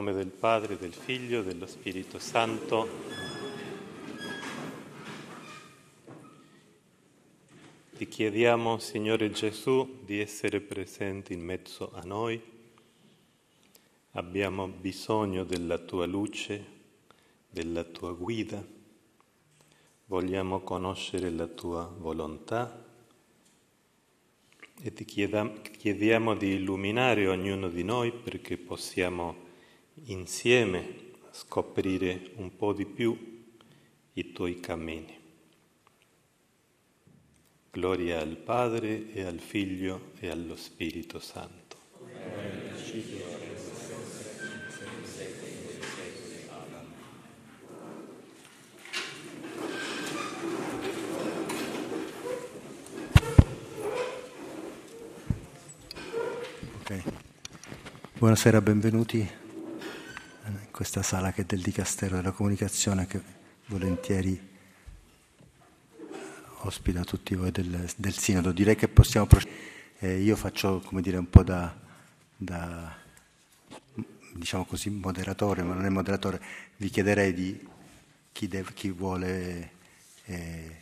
nome del Padre, del Figlio, e dello Spirito Santo. Ti chiediamo, Signore Gesù, di essere presente in mezzo a noi. Abbiamo bisogno della tua luce, della tua guida. Vogliamo conoscere la tua volontà e ti chiediamo di illuminare ognuno di noi perché possiamo insieme scoprire un po' di più i tuoi cammini. Gloria al Padre e al Figlio e allo Spirito Santo. Okay. Buonasera, benvenuti questa sala che è del Dicastero della Comunicazione che volentieri ospita tutti voi del, del Sinodo. Direi che possiamo procedere. Eh, io faccio come dire un po' da, da diciamo così, moderatore, ma non è moderatore. Vi chiederei di chi, deve, chi vuole eh,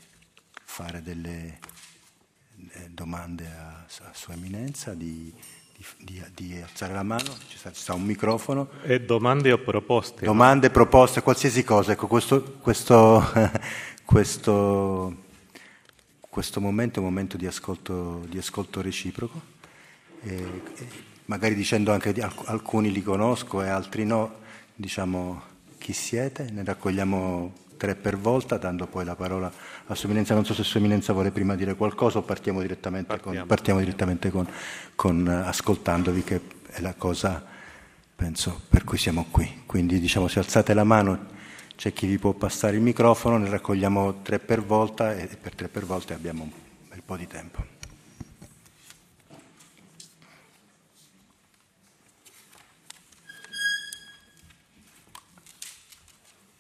fare delle eh, domande a, a Sua Eminenza di di, di, alzare la mano, ci sta, ci sta, un microfono. E domande o proposte? Domande, proposte, qualsiasi cosa. Ecco, questo, questo, questo, questo momento è un momento di ascolto, di ascolto reciproco. E, magari dicendo anche di, alcuni li conosco e altri no, diciamo chi siete, ne raccogliamo tre per volta, dando poi la parola a Sua Eminenza. Non so se Sua Eminenza vuole prima dire qualcosa o partiamo direttamente, partiamo. Con, partiamo direttamente con, con, ascoltandovi, che è la cosa, penso, per cui siamo qui. Quindi diciamo, se alzate la mano c'è chi vi può passare il microfono, ne raccogliamo tre per volta e per tre per volta abbiamo un bel po' di tempo.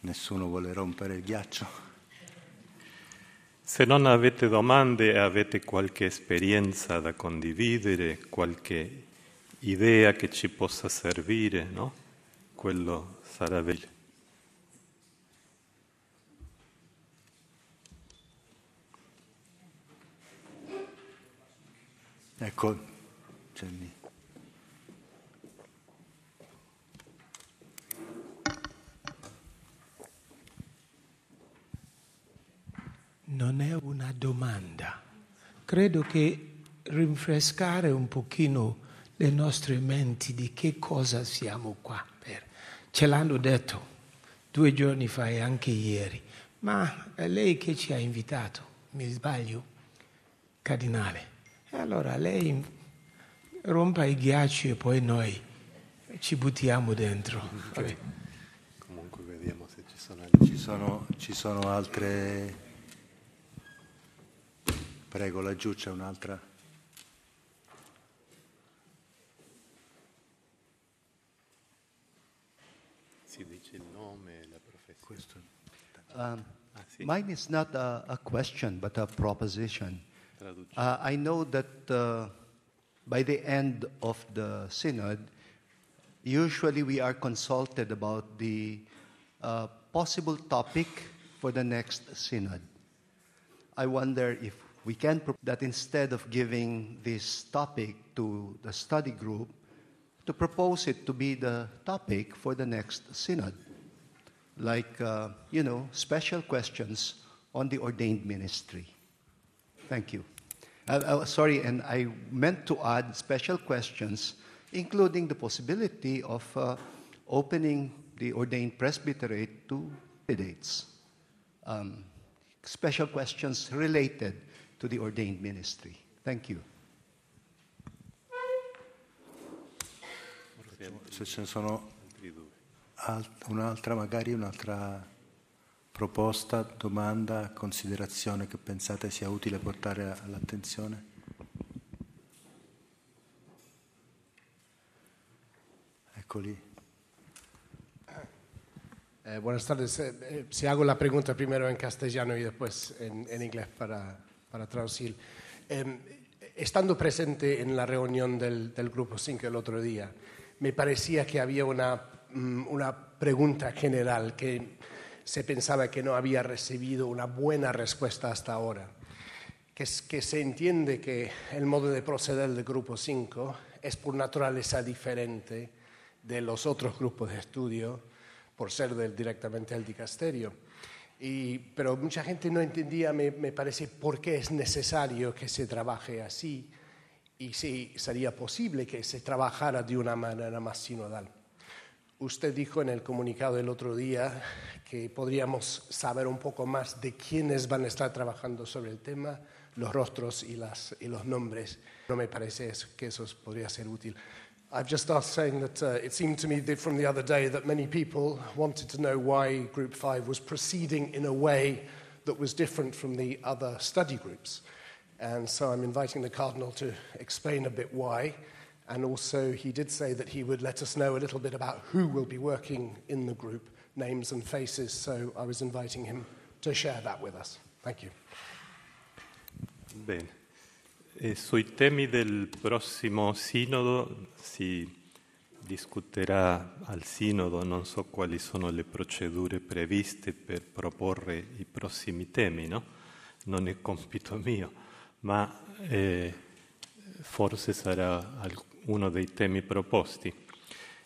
Nessuno vuole rompere il ghiaccio. Se non avete domande e avete qualche esperienza da condividere, qualche idea che ci possa servire, no? Quello sarà bello. Ecco, Gianni. credo che rinfrescare un pochino le nostre menti di che cosa siamo qua per. Ce l'hanno detto due giorni fa e anche ieri, ma è lei che ci ha invitato, mi sbaglio, cardinale. E allora lei rompa i ghiacci e poi noi ci buttiamo dentro. Vabbè. Comunque vediamo se ci sono, ci sono, ci sono altre Prego, laggiù c'è un'altra. Si dice il nome, la professione. Um, ah, sì. Mine is not a, a, question, but a proposition. Uh, I know that uh, by the end of the synod, usually we are consulted about the uh, possible topic for the next synod. I wonder if we can propose that instead of giving this topic to the study group, to propose it to be the topic for the next synod, like, uh, you know, special questions on the ordained ministry. Thank you. Uh, uh sorry, and I meant to add special questions, including the possibility of uh, opening the ordained presbyterate to candidates. Um, special questions related to the ordained ministry. Thank you. Se ce ne sono un'altra, magari un'altra proposta, domanda, considerazione che pensate sia utile portare all'attenzione? Eccoli. Eh, buenas tardes. Eh, eh, se hago la pregunta prima in castellano e poi in, en inglés para para traducir. Em, estando presente en la reunión del, Grupo 5 el otro día, me parecía que había mm, una, pregunta general que se pensaba que no había recibido una buena respuesta hasta ahora, que, se entiende que el modo de proceder del Grupo 5 es por naturaleza diferente de los otros grupos de estudio, por ser directamente del dicasterio pero mucha gente no entendía, me, parece, por qué es necesario que se trabaje así y si sería posible que se trabajara de una manera más sinodal. Usted dijo en el comunicado el otro día que podríamos saber un poco más de quiénes van a estar trabajando sobre el tema, los rostros y, los nombres. No me parece que eso podría ser útil. I've just asked saying that uh, it seemed to me from the other day that many people wanted to know why Group 5 was proceeding in a way that was different from the other study groups. And so I'm inviting the Cardinal to explain a bit why. And also, he did say that he would let us know a little bit about who will be working in the group, names and faces. So I was inviting him to share that with us. Thank you. Ben. E sui temi del prossimo sinodo si discuterà al sinodo, non so quali sono le procedure previste per proporre i prossimi temi, no? Non è compito mio, ma eh, forse sarà uno dei temi proposti.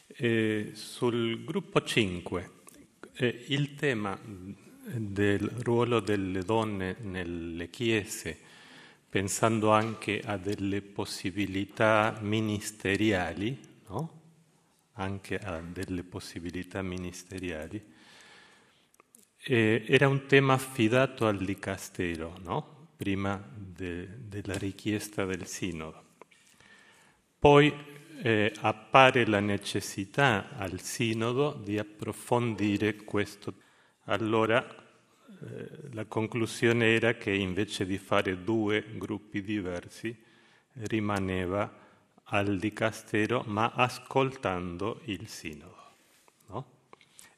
E sul gruppo 5, eh, il tema del ruolo delle donne nelle chiese, pensando anche a delle possibilità ministeriali, no? anche a delle possibilità ministeriali, eh, era un tema affidato al dicastero, no? prima de, della richiesta del sinodo. Poi eh, appare la necessità al sinodo di approfondire questo tema. Allora eh, la conclusione era che invece di fare due gruppi diversi rimaneva al dicastero ma ascoltando il sinodo no?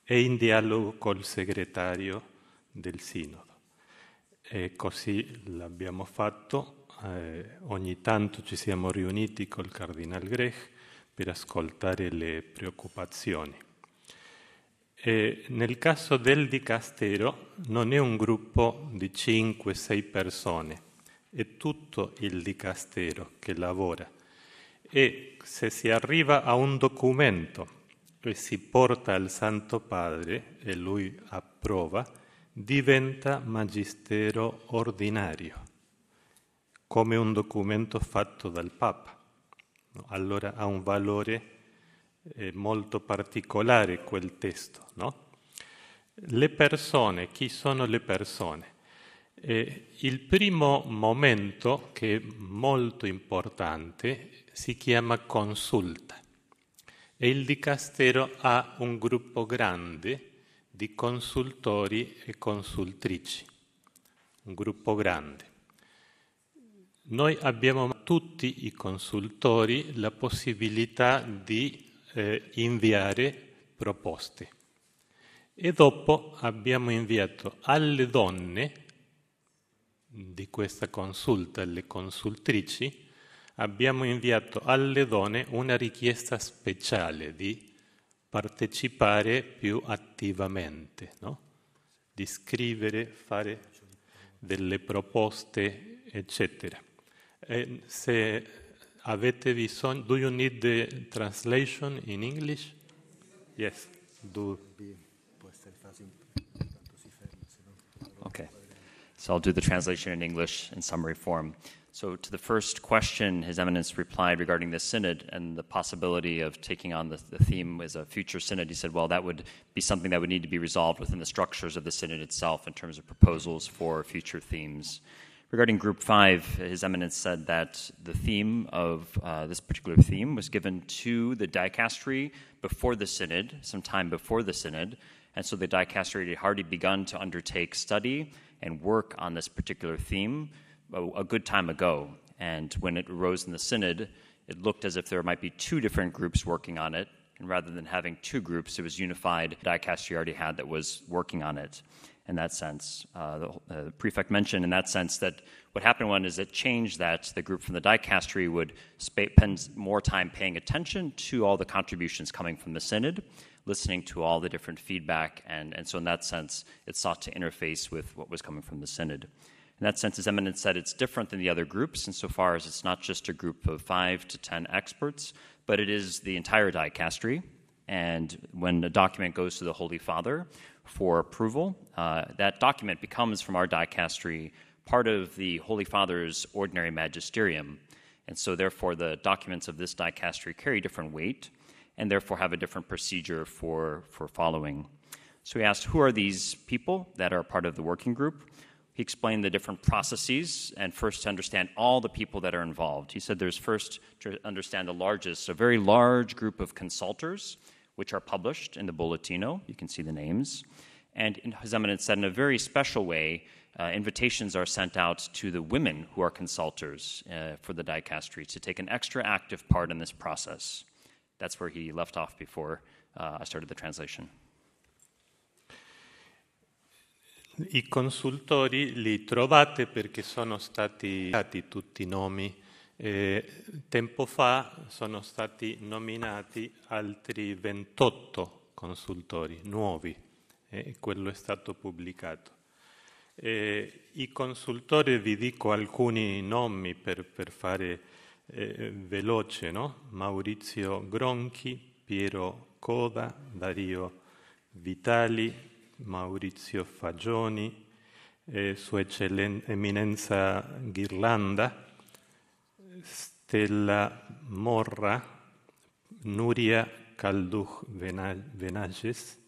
e in dialogo col segretario del sinodo. E così l'abbiamo fatto, eh, ogni tanto ci siamo riuniti col cardinal Grech per ascoltare le preoccupazioni. E nel caso del dicastero non è un gruppo di 5-6 persone, è tutto il dicastero che lavora. E se si arriva a un documento e si porta al Santo Padre e lui approva, diventa magistero ordinario, come un documento fatto dal Papa. Allora ha un valore importante è molto particolare quel testo, no? Le persone, chi sono le persone? Eh, il primo momento, che è molto importante, si chiama consulta e il dicastero ha un gruppo grande di consultori e consultrici, un gruppo grande. Noi abbiamo tutti i consultori la possibilità di eh, inviare proposte. E dopo abbiamo inviato alle donne di questa consulta, alle consultrici, abbiamo inviato alle donne una richiesta speciale di partecipare più attivamente, no? di scrivere, fare delle proposte, eccetera. E se avete bisogno, do you need the translation in English? Yes, do. Okay, so I'll do the translation in English in summary form. So, to the first question, His Eminence replied regarding the synod and the possibility of taking on the, the, theme as a future synod. He said, well, that would be something that would need to be resolved within the structures of the synod itself in terms of proposals for future themes. Regarding Group 5, His Eminence said that the theme of uh, this particular theme was given to the dicastery before the synod, some time before the synod, and so the dicastery had already begun to undertake study and work on this particular theme a, a good time ago. And when it arose in the synod, it looked as if there might be two different groups working on it, and rather than having two groups, it was unified dicastery already had that was working on it in that sense. Uh, the, uh, prefect mentioned in that sense that what happened is it changed that the group from the dicastery would spend more time paying attention to all the contributions coming from the synod, listening to all the different feedback, and, and so in that sense, it sought to interface with what was coming from the synod. In that sense, His Eminence said it's different than the other groups insofar as it's not just a group of five to ten experts, but it is the entire dicastery. And when a document goes to the Holy Father for approval, uh, that document becomes from our dicastery part of the Holy Father's ordinary magisterium. And so, therefore, the documents of this dicastery carry different weight and therefore have a different procedure for, for following. So, we asked, Who are these people that are part of the working group? He explained the different processes and first to understand all the people that are involved. He said there's first to understand the largest, a very large group of consultors, which are published in the Bulletino. You can see the names. And His Eminence said in a very special way, uh, invitations are sent out to the women who are consultors uh, for the dicastery to take an extra active part in this process. That's where he left off before uh, I started the translation. I consultori li trovate perché sono stati dati tutti i nomi. Eh, tempo fa sono stati nominati altri 28 consultori nuovi. e quello è stato pubblicato. Eh, I consultori, vi dico alcuni nomi per, per fare eh, veloce, no? Maurizio Gronchi, Piero Coda, Dario Vitali, Maurizio Fagioni, eh, Sua Eccellen- Eminenza Ghirlanda, Stella Morra, Nuria Calduch Venages,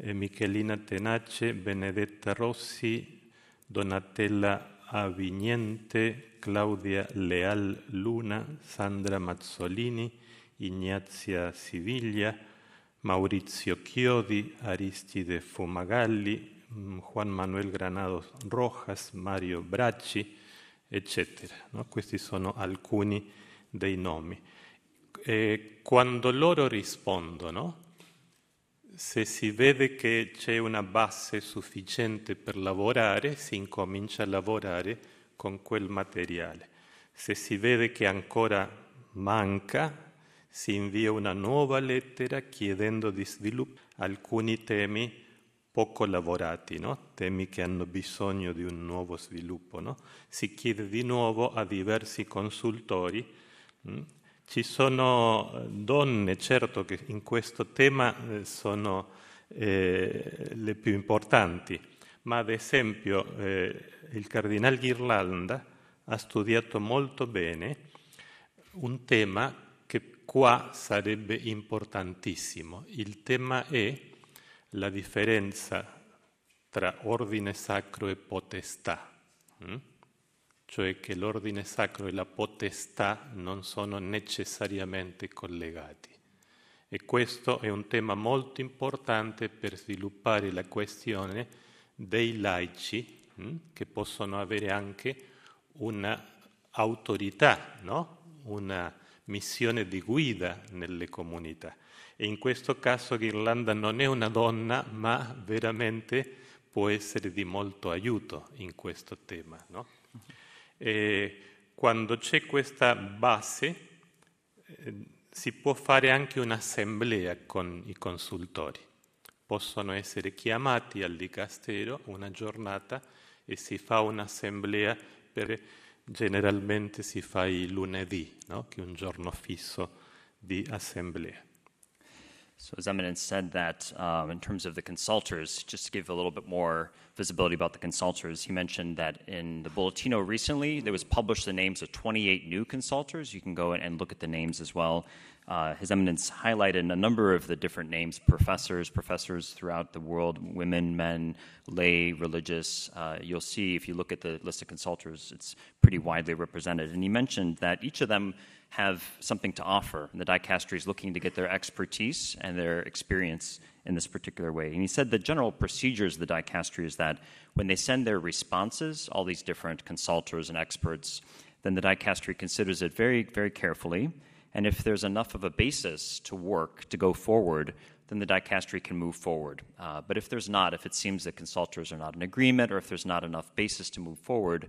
Michelina Tenace, Benedetta Rossi, Donatella Avignente, Claudia Leal Luna, Sandra Mazzolini, Ignazia Siviglia, Maurizio Chiodi, Aristide Fumagalli, mm, Juan Manuel Granados Rojas, Mario Bracci, eccetera. No? Questi sono alcuni dei nomi. E quando loro rispondono, se si vede che c'è una base sufficiente per lavorare, si incomincia a lavorare con quel materiale. Se si vede che ancora manca, si invia una nuova lettera chiedendo di sviluppare alcuni temi poco lavorati, no? temi che hanno bisogno di un nuovo sviluppo. No? Si chiede di nuovo a diversi consultori mh, mm, ci sono eh, donne, certo, che in questo tema eh, sono eh, le più importanti, ma ad esempio eh, il Cardinal Ghirlanda ha studiato molto bene un tema che qua sarebbe importantissimo. Il tema è la differenza tra ordine sacro e potestà. Mm? cioè che l'ordine sacro e la potestà non sono necessariamente collegati. E questo è un tema molto importante per sviluppare la questione dei laici hm, che possono avere anche un'autorità, no? una missione di guida nelle comunità. E in questo caso Ghirlanda non è una donna, ma veramente può essere di molto aiuto in questo tema. No? E quando c'è questa base eh, si può fare anche un'assemblea con i consultori. Possono essere chiamati al dicastero una giornata e si fa un'assemblea per, generalmente si fa il lunedì, no? che è un giorno fisso di assemblea. So as Eminence said that um, in terms of the consultors, just to give a little bit more visibility about the consultors, he mentioned that in the Bulletino recently, there was published the names of 28 new consultors. You can go and look at the names as well. Uh, His Eminence highlighted a number of the different names, professors, professors throughout the world, women, men, lay, religious. Uh, you'll see if you look at the list of consultors, it's pretty widely represented. And he mentioned that each of them have something to offer. And the dicastery is looking to get their expertise and their experience in this particular way. And he said the general procedures of the dicastery is that when they send their responses, all these different consultors and experts, then the dicastery considers it very, very carefully. And if there's enough of a basis to work to go forward, then the dicastery can move forward. Uh, but if there's not, if it seems that consultors are not in agreement or if there's not enough basis to move forward,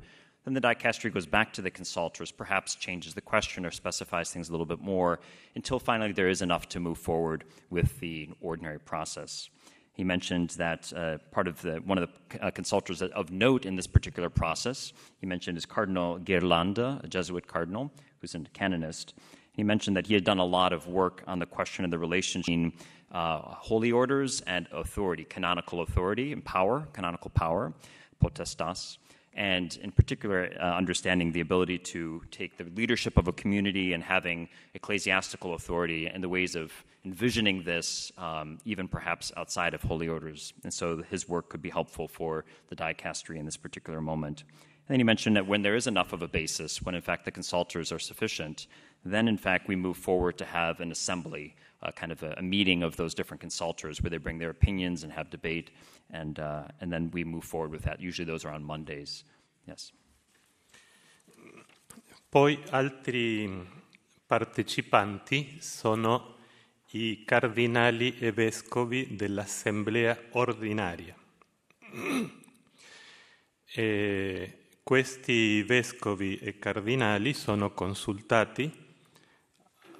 then the dicastery goes back to the consultors, perhaps changes the question or specifies things a little bit more, until finally there is enough to move forward with the ordinary process. He mentioned that uh, part of the, one of the uh, consultors of note in this particular process, he mentioned is Cardinal Gerlanda, a Jesuit cardinal who's a canonist. He mentioned that he had done a lot of work on the question of the relationship between uh, holy orders and authority, canonical authority and power, canonical power, potestas and in particular, uh, understanding the ability to take the leadership of a community and having ecclesiastical authority and the ways of envisioning this, um, even perhaps outside of holy orders. And so his work could be helpful for the dicastery in this particular moment. And then he mentioned that when there is enough of a basis, when in fact the consultors are sufficient, then in fact we move forward to have an assembly, uh, kind of a, a meeting of those different consultors where they bring their opinions and have debate. and uh, and then we move forward with that. Usually those are on Mondays. Yes. Poi altri partecipanti sono i cardinali e vescovi dell'assemblea ordinaria. E questi vescovi e cardinali sono consultati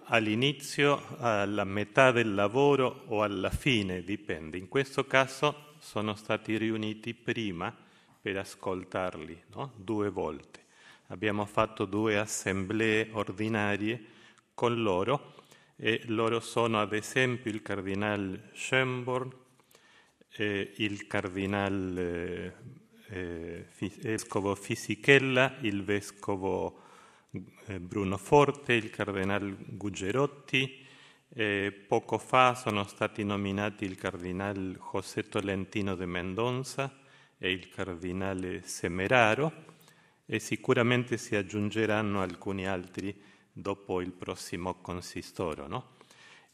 all'inizio, alla metà del lavoro o alla fine, dipende. In questo caso sono stati riuniti prima per ascoltarli, no? due volte. Abbiamo fatto due assemblee ordinarie con loro e loro sono ad esempio il cardinal Schönborn, eh, il cardinal eh, eh, vescovo Fisichella, il vescovo eh, Bruno Forte, il cardinal Gugerotti, eh, poco fa sono stati nominati il cardinale José Tolentino de Mendoza e il cardinale Semeraro e sicuramente si aggiungeranno alcuni altri dopo il prossimo consistoro. No?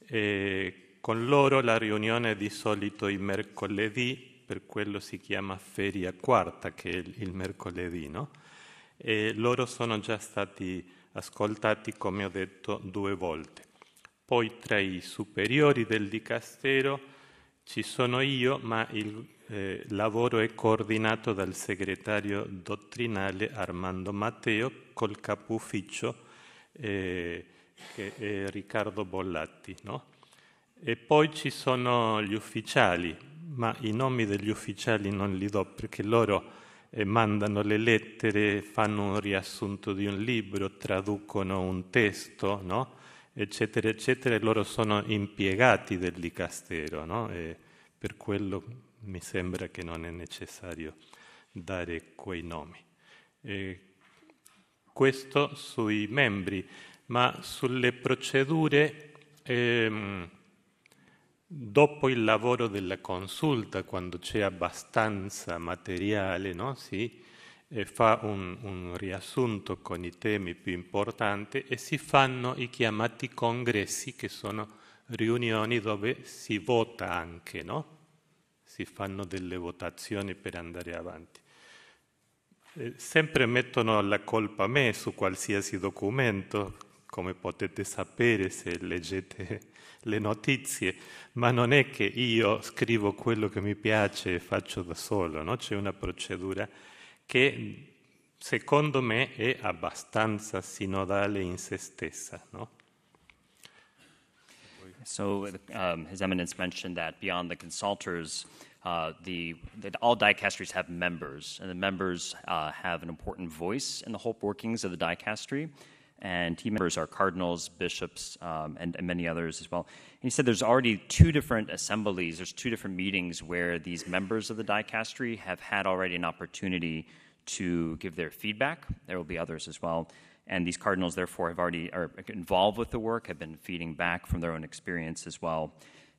Eh, con loro la riunione è di solito i mercoledì, per quello si chiama feria quarta, che è il, il mercoledì. No? E loro sono già stati ascoltati, come ho detto, due volte. Poi tra i superiori del dicastero ci sono io, ma il eh, lavoro è coordinato dal segretario dottrinale Armando Matteo col capo ufficio eh, che è Riccardo Bollatti. No? E poi ci sono gli ufficiali, ma i nomi degli ufficiali non li do perché loro eh, mandano le lettere, fanno un riassunto di un libro, traducono un testo, no? eccetera, eccetera, e loro sono impiegati del dicastero, no? E per quello mi sembra che non è necessario dare quei nomi. E questo sui membri, ma sulle procedure ehm, dopo il lavoro della consulta, quando c'è abbastanza materiale, no? sì, e fa un, un riassunto con i temi più importanti e si fanno i chiamati congressi che sono riunioni dove si vota anche, no? Si fanno delle votazioni per andare avanti. sempre mettono la colpa a me su qualsiasi documento, come potete sapere se leggete le notizie, ma non è che io scrivo quello che mi piace e faccio da solo, no? C'è una procedura che secondo me è abbastanza sinodale in se stessa, no? So um, His Eminence mentioned that beyond the consultors, uh, the, all dicasteries have members, and the members uh, have an important voice in the whole workings of the dicastery and team members are cardinals, bishops, um, and, and, many others as well. And he said there's already two different assemblies, there's two different meetings where these members of the dicastery have had already an opportunity to give their feedback. There will be others as well. And these cardinals, therefore, have already are involved with the work, have been feeding back from their own experience as well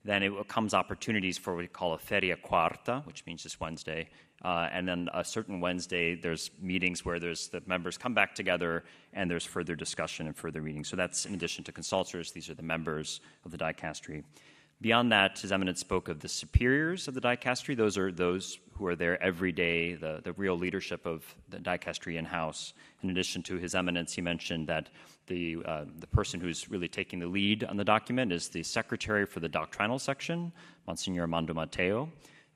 then it comes opportunities for what we call a feria quarta, which means this Wednesday. Uh, and then a certain Wednesday, there's meetings where there's the members come back together and there's further discussion and further reading. So that's in addition to consultors, these are the members of the dicastery. Beyond that, His Eminence spoke of the superiors of the dicastery. Those are those who are there every day, the, the real leadership of the dicastery in house. In addition to His Eminence, he mentioned that the, uh, the person who's really taking the lead on the document is the secretary for the doctrinal section, Monsignor Armando Matteo.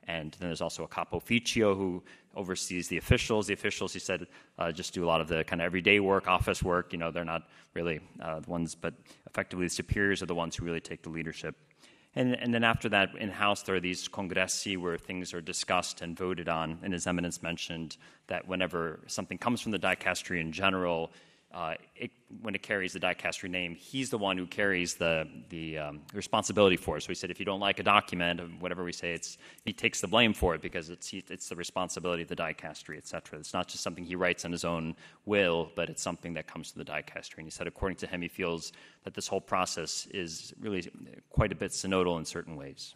And then there's also a capo ufficio who oversees the officials. The officials, he said, uh, just do a lot of the kind of everyday work, office work. You know, they're not really uh, the ones, but effectively the superiors are the ones who really take the leadership and, and then after that, in house, there are these congressi where things are discussed and voted on. And His Eminence mentioned that whenever something comes from the dicastery in general, uh, it, when it carries the dicastery name, he's the one who carries the, the um, responsibility for it. So he said, if you don't like a document, um, whatever we say, it's, he takes the blame for it because it's, it's the responsibility of the dicastery, et cetera. It's not just something he writes on his own will, but it's something that comes to the dicastery. And he said, according to him, he feels that this whole process is really quite a bit synodal in certain ways.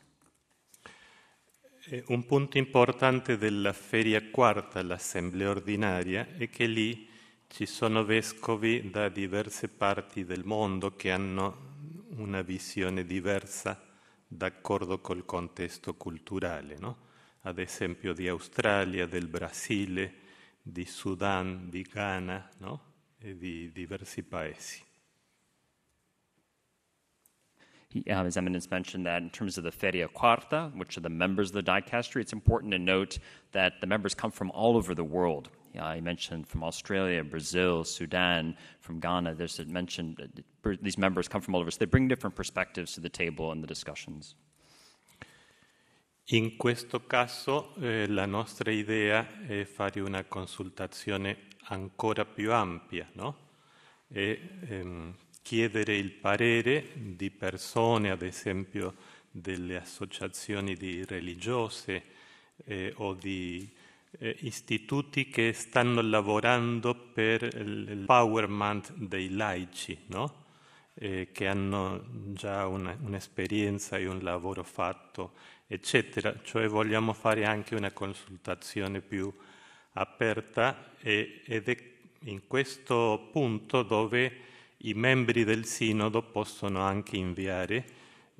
Eh, un punto importante della Feria Quarta, l'Assemblea Ordinaria, è che lì Ci sono vescovi da diverse parti del mondo che hanno una visione diversa d'accordo col contesto culturale, no? ad esempio di Australia, del Brasile, di Sudan, di Ghana no? e di diversi paesi. Uh, His Eminence mentioned that in terms of the Feria Quarta, which are the members of the dicastery, it's important to note that the members come from all over the world. You know, I mentioned from Australia, Brazil, Sudan, from Ghana. There's a these members come from all over. So they bring different perspectives to the table and the discussions. In questo caso eh, la nostra idea è fare una consultazione ancora più ampia, no? E ehm, chiedere il parere di persone, ad esempio delle associazioni di religiose eh, o di eh, istituti che stanno lavorando per l'empowerment dei laici, no? eh, che hanno già una, un'esperienza e un lavoro fatto, eccetera. Cioè vogliamo fare anche una consultazione più aperta e, ed è in questo punto dove i membri del sinodo possono anche inviare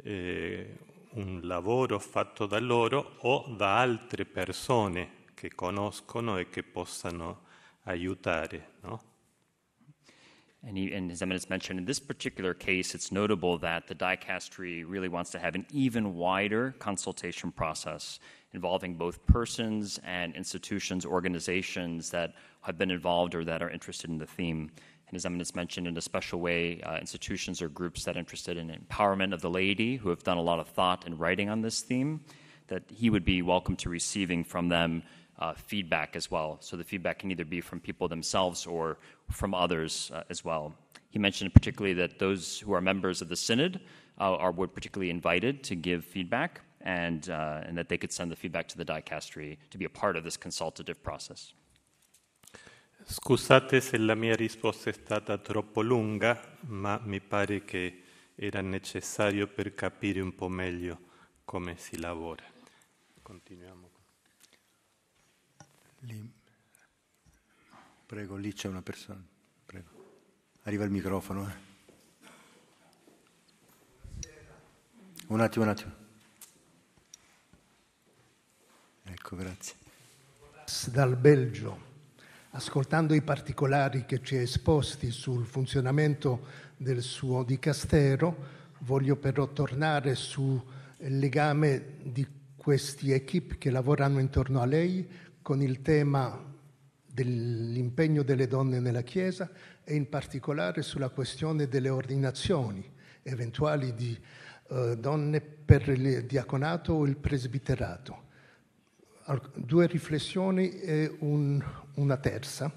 eh, un lavoro fatto da loro o da altre persone che conoscono e che possano aiutare, no? And, he, and as Eminence mentioned, in this particular case, it's notable that the dicastery really wants to have an even wider consultation process involving both persons and institutions, organizations that have been involved or that are interested in the theme. And as Eminence mentioned, in a special way, uh, institutions or groups that are interested in empowerment of the laity who have done a lot of thought and writing on this theme, that he would be welcome to receiving from them uh, feedback as well. So the feedback can either be from people themselves or from others uh, as well. He mentioned particularly that those who are members of the synod uh, are were particularly invited to give feedback, and uh, and that they could send the feedback to the dicastery to be a part of this consultative process. Scusate se la mia risposta è stata troppo lunga, ma mi pare che era necessario per capire un po' meglio come si lavora. Continuiamo. Lì. Prego, lì c'è una persona. Prego. Arriva il microfono. Eh. Un attimo, un attimo. Ecco, grazie. Dal Belgio, ascoltando i particolari che ci ha esposti sul funzionamento del suo dicastero, voglio però tornare sul legame di queste equip che lavorano intorno a lei con il tema dell'impegno delle donne nella Chiesa e in particolare sulla questione delle ordinazioni eventuali di eh, donne per il diaconato o il presbiterato. Due riflessioni e un, una terza.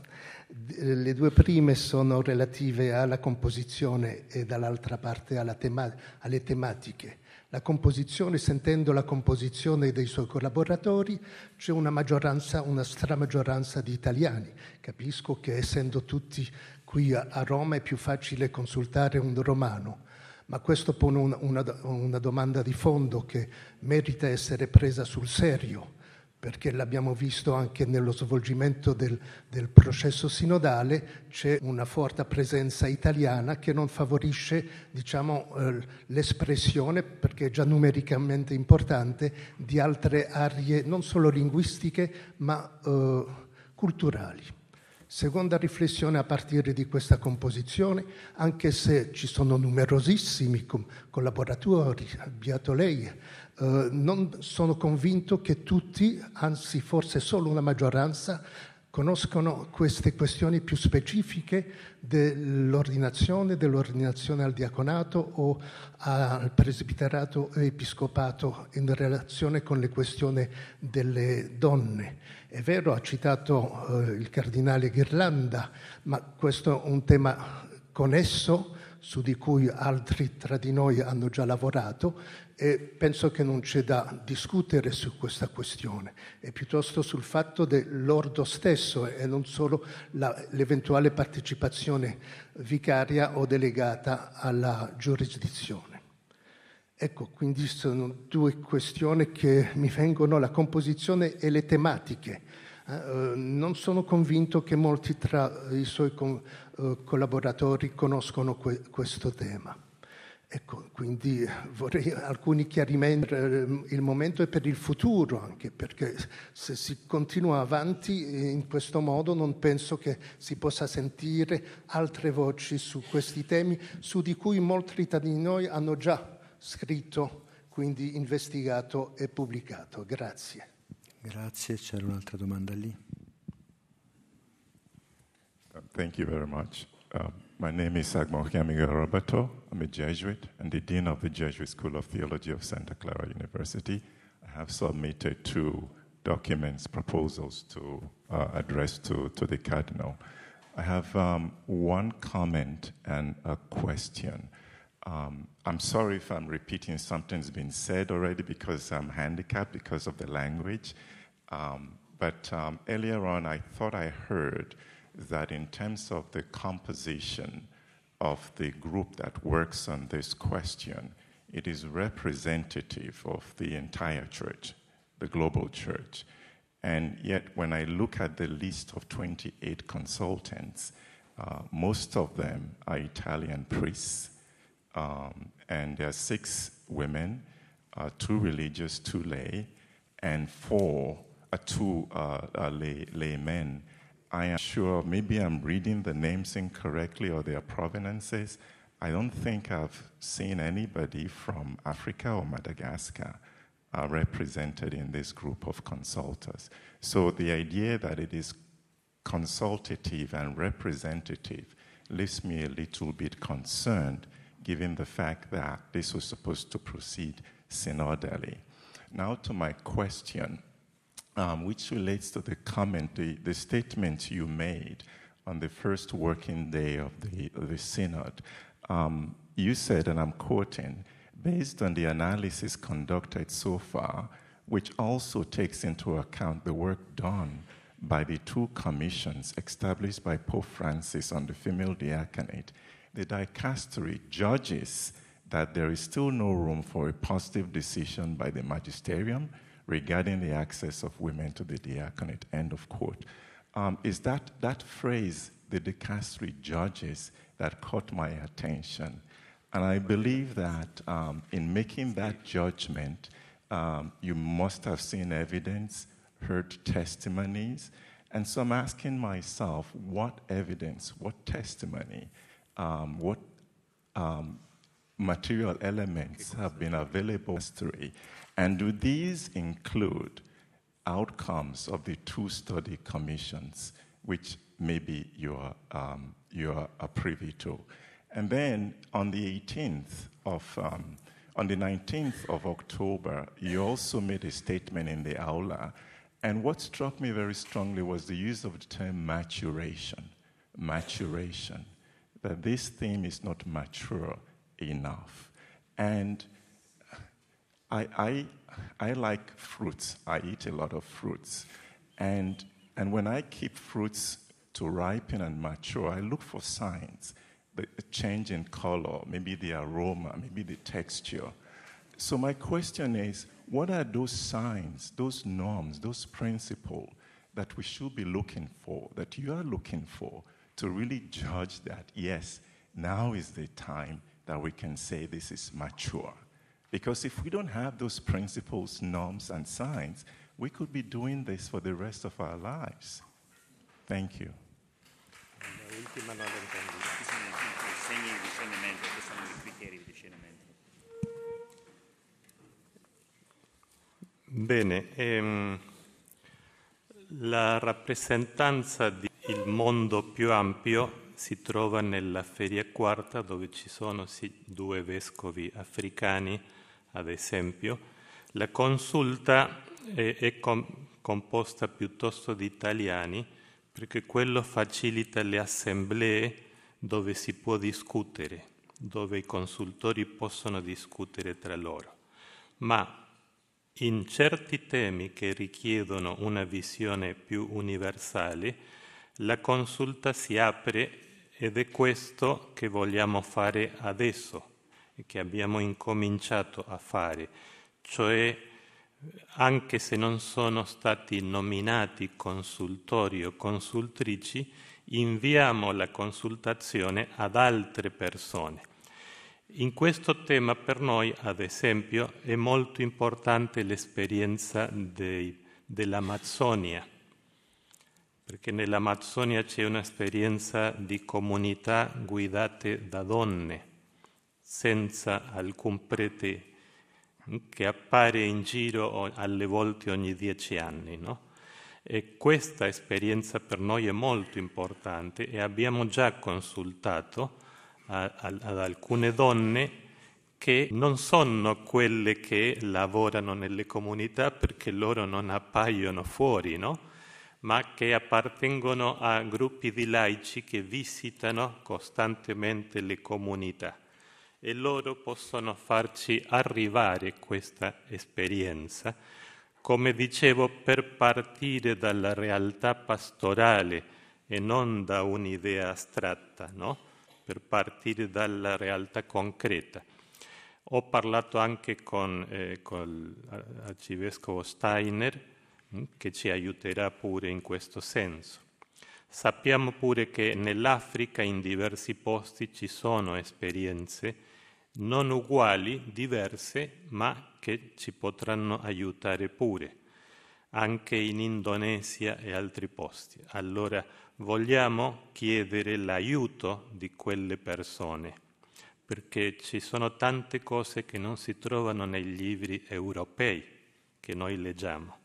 Eh, le due prime sono relative alla composizione e dall'altra parte tema, alle tematiche la composizione, sentendo la composizione dei suoi collaboratori, c'è una maggioranza, una stramaggioranza di italiani. Capisco che essendo tutti qui a, Roma è più facile consultare un romano, ma questo pone una, una, una domanda di fondo che merita essere presa sul serio perché l'abbiamo visto anche nello svolgimento del, del, processo sinodale, c'è una forte presenza italiana che non favorisce diciamo, eh, l'espressione, perché è già numericamente importante, di altre aree non solo linguistiche ma eh, culturali. Seconda riflessione a partire di questa composizione, anche se ci sono numerosissimi collaboratori, Beato lei, eh, non sono convinto che tutti, anzi forse solo una maggioranza, conoscono queste questioni più specifiche dell'ordinazione, dell'ordinazione al diaconato o al presbiterato episcopato in relazione con le questioni delle donne. È vero, ha citato uh, il cardinale Ghirlanda, ma questo è un tema connesso su di cui altri tra di noi hanno già lavorato e penso che non c'è da discutere su questa questione e piuttosto sul fatto dell'ordo stesso e non solo la, l'eventuale partecipazione vicaria o delegata alla giurisdizione. Ecco, quindi sono due questioni che mi vengono, la composizione e le tematiche. Eh, non sono convinto che molti tra i suoi eh, collaboratori conoscono que- questo tema. Ecco, quindi vorrei alcuni chiarimenti. per eh, Il momento e per il futuro anche, perché se si continua avanti eh, in questo modo non penso che si possa sentire altre voci su questi temi, su di cui molti di noi hanno già scritto, quindi investigato e pubblicato. Grazie. Grazie, c'era un'altra domanda lì. Thank you very much. Um, my name is Agmokiamigo Roberto. I'm a Jesuit and the Dean of the Jesuit School of Theology of Santa Clara University. I have submitted two documents, proposals to uh, address to, to the Cardinal. I have um, one comment and a question. Um, I'm sorry if I'm repeating something that's been said already because I'm handicapped because of the language. Um, but um, earlier on, I thought I heard that in terms of the composition of the group that works on this question, it is representative of the entire church, the global church. And yet, when I look at the list of 28 consultants, uh, most of them are Italian priests, um, and there are six women, uh, two religious, two lay, and four, uh, two uh, uh, lay, laymen I am sure maybe I'm reading the names incorrectly or their provenances. I don't think I've seen anybody from Africa or Madagascar are uh, represented in this group of consultants. So the idea that it is consultative and representative leaves me a little bit concerned given the fact that this was supposed to proceed synodally. Now to my question um, which relates to the comment, the, the statement you made on the first working day of the, of the synod. Um, you said, and I'm quoting, based on the analysis conducted so far, which also takes into account the work done by the two commissions established by Pope Francis on the female diaconate, the dicastery judges that there is still no room for a positive decision by the magisterium regarding the access of women to the diaconate, end of quote. Um, is that, that phrase, the dicastery judges, that caught my attention. And I believe that um, in making that judgment, um, you must have seen evidence, heard testimonies. And so I'm asking myself what evidence, what testimony, um, what um, material elements have been available to history and do these include outcomes of the two study commissions, which maybe you're, um, you're privy to. And then on the 18th of, um, on the 19th of October, you also made a statement in the aula. And what struck me very strongly was the use of the term maturation. Maturation. That this theme is not mature enough. And I, I, I like fruits. I eat a lot of fruits. And, and when I keep fruits to ripen and mature, I look for signs the change in color, maybe the aroma, maybe the texture. So, my question is what are those signs, those norms, those principles that we should be looking for, that you are looking for, to really judge that, yes, now is the time that we can say this is mature? Because if we don't have those principles, norms, and signs, we could be doing this for the rest of our lives. Thank you. Bene, ehm, la rappresentanza del mondo più ampio si trova nella Feria Quarta dove ci sono sì, due vescovi africani ad esempio, la consulta è, è com- composta piuttosto di italiani perché quello facilita le assemblee dove si può discutere, dove i consultori possono discutere tra loro. Ma in certi temi che richiedono una visione più universale, la consulta si apre ed è questo che vogliamo fare adesso che abbiamo incominciato a fare, cioè anche se non sono stati nominati consultori o consultrici, inviamo la consultazione ad altre persone. In questo tema per noi, ad esempio, è molto importante l'esperienza dei, dell'Amazzonia, perché nell'Amazzonia c'è un'esperienza di comunità guidate da donne senza alcun prete che appare in giro alle volte ogni dieci anni. No? E questa esperienza per noi è molto importante e abbiamo già consultato a, a, ad alcune donne che non sono quelle che lavorano nelle comunità perché loro non appaiono fuori, no? ma che appartengono a gruppi di laici che visitano costantemente le comunità e loro possono farci arrivare questa esperienza, come dicevo, per partire dalla realtà pastorale e non da un'idea astratta, no? per partire dalla realtà concreta. Ho parlato anche con, eh, con l'arcivescovo Steiner, mm, che ci aiuterà pure in questo senso. Sappiamo pure che nell'Africa in diversi posti ci sono esperienze non uguali, diverse, ma che ci potranno aiutare pure, anche in Indonesia e altri posti. Allora vogliamo chiedere l'aiuto di quelle persone, perché ci sono tante cose che non si trovano nei libri europei che noi leggiamo,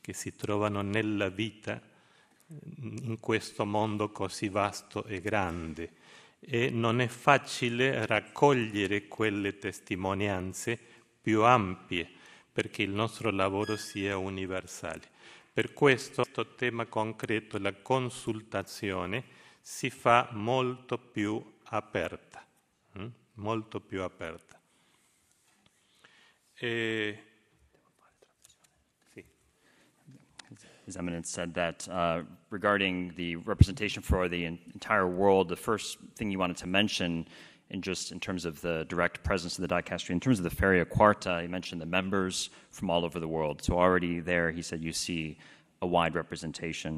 che si trovano nella vita in questo mondo così vasto e grande e non è facile raccogliere quelle testimonianze più ampie perché il nostro lavoro sia universale. Per questo questo tema concreto, la consultazione, si fa molto più aperta, mm? molto più aperta. E Examinant said that uh, regarding the representation for the entire world, the first thing you wanted to mention, in just in terms of the direct presence of the dicastery, in terms of the Feria Quarta, you mentioned the members from all over the world. So already there, he said you see a wide representation.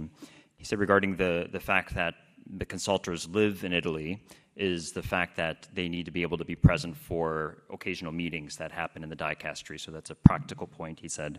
He said regarding the, the fact that the consultors live in Italy is the fact that they need to be able to be present for occasional meetings that happen in the dicastery. So that's a practical point, he said.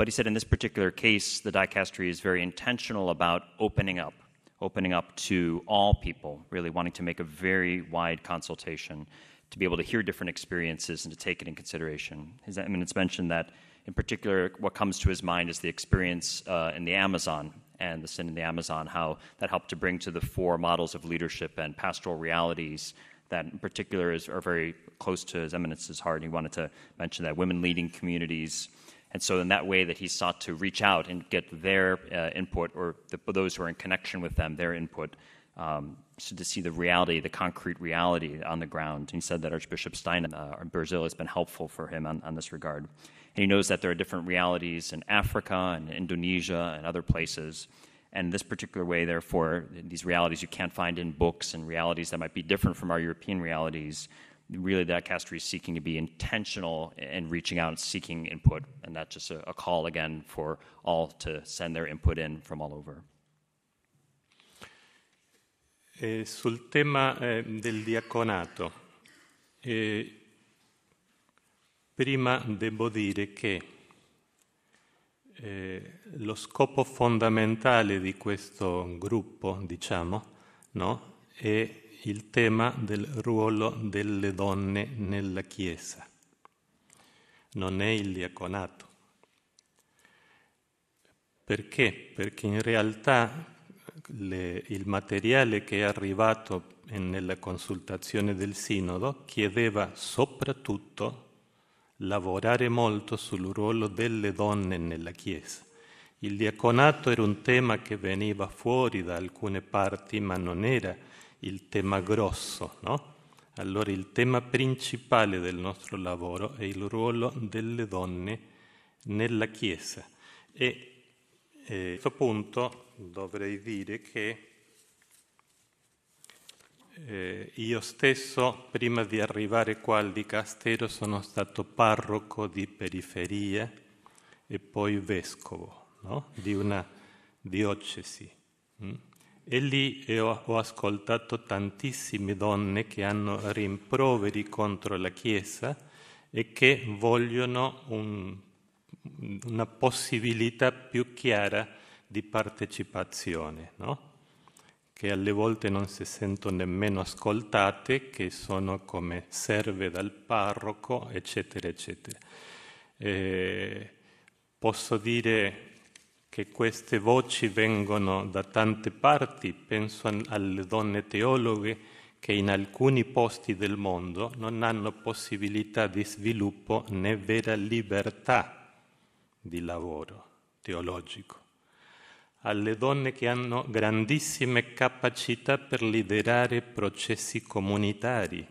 But he said in this particular case, the dicastery is very intentional about opening up, opening up to all people, really wanting to make a very wide consultation to be able to hear different experiences and to take it in consideration. His eminence mentioned that, in particular, what comes to his mind is the experience uh, in the Amazon and the sin in the Amazon, how that helped to bring to the four models of leadership and pastoral realities that, in particular, is, are very close to his eminence's heart. He wanted to mention that women leading communities and so, in that way, that he sought to reach out and get their uh, input or the, those who are in connection with them, their input, um, so to see the reality, the concrete reality on the ground. And he said that Archbishop Stein uh, in Brazil has been helpful for him on, on this regard. And he knows that there are different realities in Africa and Indonesia and other places. And this particular way, therefore, these realities you can't find in books and realities that might be different from our European realities really the Adcaster is seeking to be intentional in reaching out and seeking input. And that's just a, a call again for all to send their input in from all over. Eh, sul tema eh, del diaconato, eh, prima devo dire che eh, lo scopo fondamentale di questo gruppo, diciamo, no, è il tema del ruolo delle donne nella Chiesa. Non è il diaconato. Perché? Perché in realtà le, il materiale che è arrivato nella consultazione del Sinodo chiedeva soprattutto lavorare molto sul ruolo delle donne nella Chiesa. Il diaconato era un tema che veniva fuori da alcune parti, ma non era il tema grosso, no? Allora il tema principale del nostro lavoro è il ruolo delle donne nella Chiesa. E eh, a questo punto dovrei dire che eh, io stesso, prima di arrivare qua al dicastero, sono stato parroco di periferia e poi vescovo no? di una diocesi. Mm? E lì ho ascoltato tantissime donne che hanno rimproveri contro la Chiesa e che vogliono un, una possibilità più chiara di partecipazione, no? che alle volte non si sentono nemmeno ascoltate, che sono come serve dal parroco, eccetera, eccetera. Eh, posso dire che queste voci vengono da tante parti, penso alle donne teologhe che in alcuni posti del mondo non hanno possibilità di sviluppo né vera libertà di lavoro teologico, alle donne che hanno grandissime capacità per liderare processi comunitari,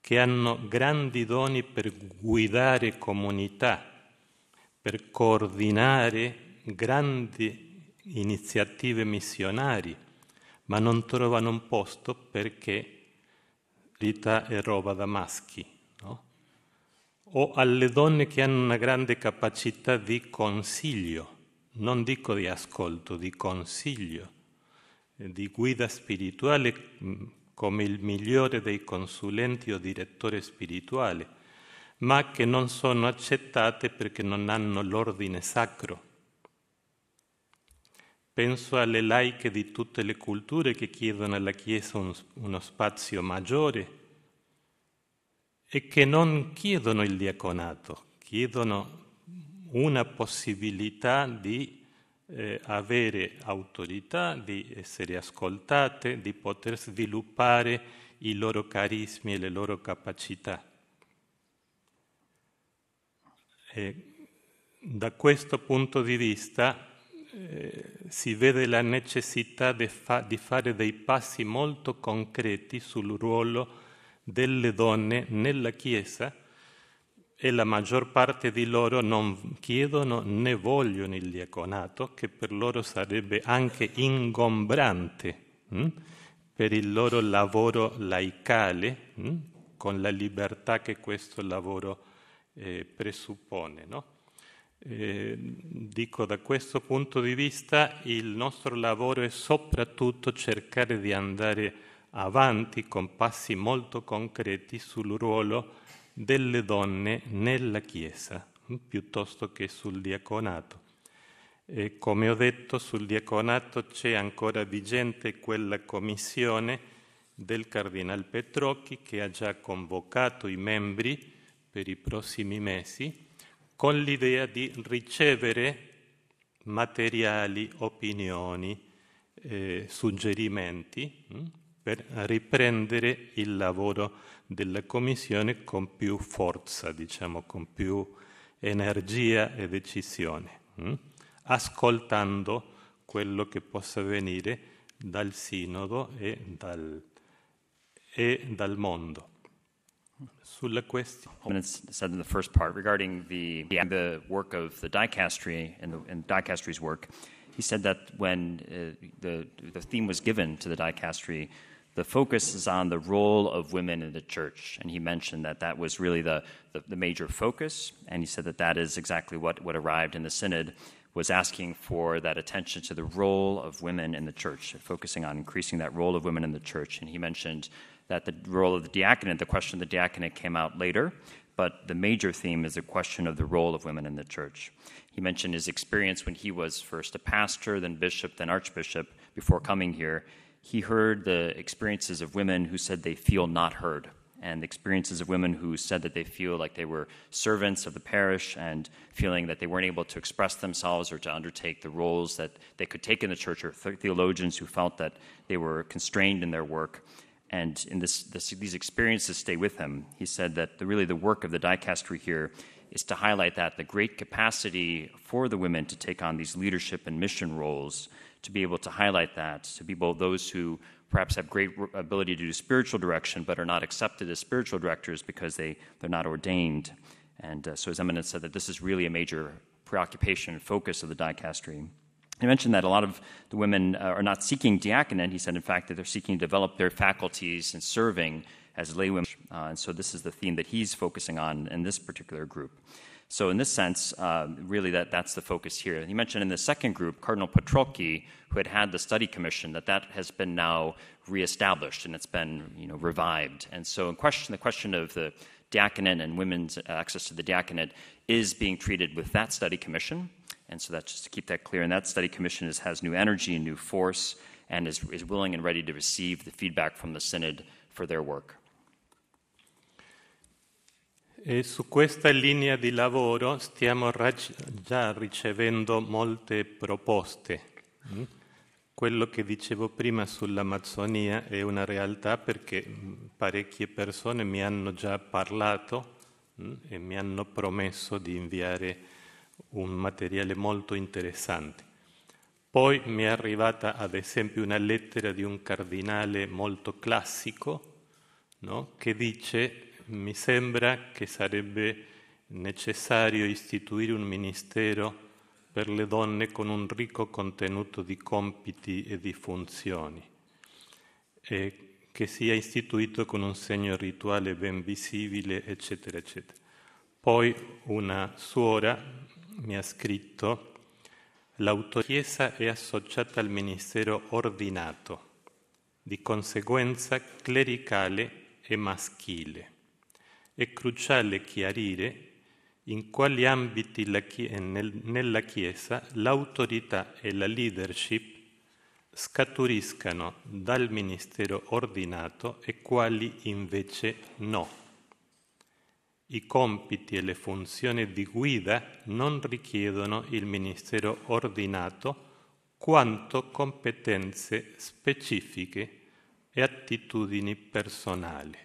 che hanno grandi doni per guidare comunità, per coordinare grandi iniziative missionari, ma non trovano un posto perché Rita è roba da maschi. No? O alle donne che hanno una grande capacità di consiglio, non dico di ascolto, di consiglio, di guida spirituale mm, come il migliore dei consulenti o direttore spirituale, ma che non sono accettate perché non hanno l'ordine sacro Penso alle laiche di tutte le culture che chiedono alla Chiesa un, uno spazio maggiore e che non chiedono il diaconato, chiedono una possibilità di eh, avere autorità, di essere ascoltate, di poter sviluppare i loro carismi e le loro capacità. E da questo punto di vista eh, si vede la necessità di, fa- di fare dei passi molto concreti sul ruolo delle donne nella Chiesa e la maggior parte di loro non chiedono né vogliono il diaconato, che per loro sarebbe anche ingombrante mh? Hm? per il loro lavoro laicale, mh? Hm? con la libertà che questo lavoro eh, presuppone. No? Eh, dico da questo punto di vista il nostro lavoro è soprattutto cercare di andare avanti con passi molto concreti sul ruolo delle donne nella Chiesa mm, piuttosto che sul diaconato. E come ho detto, sul diaconato c'è ancora vigente quella commissione del Cardinal Petrocchi che ha già convocato i membri per i prossimi mesi con l'idea di ricevere materiali, opinioni, eh, suggerimenti mh, mm, per riprendere il lavoro della Commissione con più forza, diciamo, con più energia e decisione, mh, mm, ascoltando quello che possa venire dal Sinodo e dal, e dal mondo. Sulla question. And it's said in the first part regarding the, the, the work of the dicastery and, the, and dicastery's work. He said that when uh, the, the theme was given to the dicastery, the focus is on the role of women in the church. And he mentioned that that was really the, the, the major focus. And he said that that is exactly what, what arrived in the synod was asking for that attention to the role of women in the church, focusing on increasing that role of women in the church. And he mentioned that the role of the diaconate, the question of the diaconate came out later, but the major theme is the question of the role of women in the church. He mentioned his experience when he was first a pastor, then bishop, then archbishop before coming here. He heard the experiences of women who said they feel not heard, and the experiences of women who said that they feel like they were servants of the parish and feeling that they weren't able to express themselves or to undertake the roles that they could take in the church, or theologians who felt that they were constrained in their work and in this, this, these experiences stay with him. He said that the, really the work of the dicastery here is to highlight that the great capacity for the women to take on these leadership and mission roles, to be able to highlight that to people those who perhaps have great ability to do spiritual direction but are not accepted as spiritual directors because they, they're not ordained. And uh, so His Eminence said that this is really a major preoccupation and focus of the dicastery. He mentioned that a lot of the women uh, are not seeking diaconate. He said, in fact, that they're seeking to develop their faculties and serving as laywomen. Uh, and so this is the theme that he's focusing on in this particular group. So in this sense, uh, really that, that's the focus here. He mentioned in the second group, Cardinal Petrocchi, who had had the study commission, that that has been now reestablished and it's been you know revived. And so in question, the question of the diaconate and women's access to the diaconate is being treated with that study commission And so that's just to keep that clear. And that study commission is, has new energy and new force and is, is willing and ready to receive the feedback from the Synod for their work. E su questa linea di lavoro stiamo rac- già ricevendo molte proposte. Mm? Quello che dicevo prima sull'Amazzonia è una realtà perché mm, parecchie persone mi hanno già parlato mm, e mi hanno promesso di inviare un materiale molto interessante. Poi mi è arrivata ad esempio una lettera di un cardinale molto classico no? che dice mi sembra che sarebbe necessario istituire un ministero per le donne con un ricco contenuto di compiti e di funzioni, e che sia istituito con un segno rituale ben visibile, eccetera, eccetera. Poi una suora mi ha scritto, l'autochiesa è associata al ministero ordinato, di conseguenza clericale e maschile. È cruciale chiarire in quali ambiti la chie- eh, nel, nella Chiesa l'autorità e la leadership scaturiscano dal ministero ordinato e quali invece no. I compiti e le funzioni di guida non richiedono il ministero ordinato quanto competenze specifiche e attitudini personali.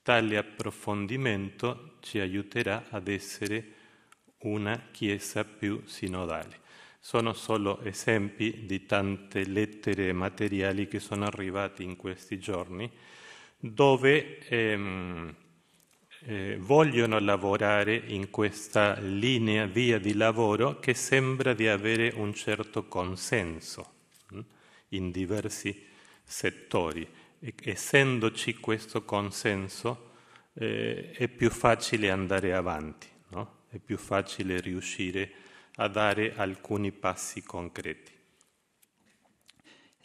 Tale approfondimento ci aiuterà ad essere una Chiesa più sinodale. Sono solo esempi di tante lettere e materiali che sono arrivati in questi giorni dove ehm, eh, vogliono lavorare in questa linea via di lavoro che sembra di avere un certo consenso mh, mm, in diversi settori. E, essendoci questo consenso eh, è più facile andare avanti, no? è più facile riuscire a dare alcuni passi concreti.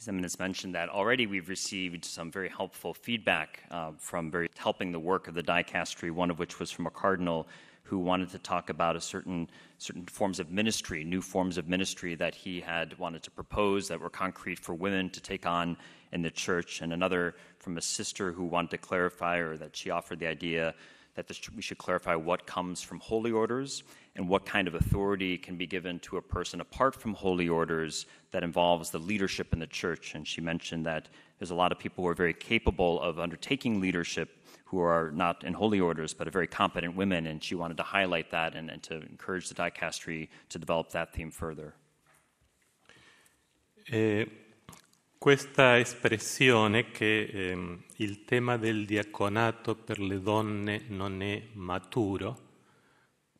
Simmons mentioned that already we've received some very helpful feedback uh, from very helping the work of the dicastery, one of which was from a cardinal who wanted to talk about a certain certain forms of ministry, new forms of ministry that he had wanted to propose that were concrete for women to take on in the church, and another from a sister who wanted to clarify or that she offered the idea that this, we should clarify what comes from holy orders and what kind of authority can be given to a person apart from holy orders that involves the leadership in the church. And she mentioned that there's a lot of people who are very capable of undertaking leadership who are not in holy orders but are very competent women, and she wanted to highlight that and, and to encourage the dicastery to develop that theme further. Eh, questa espressione che eh, il tema del diaconato per le donne non è maturo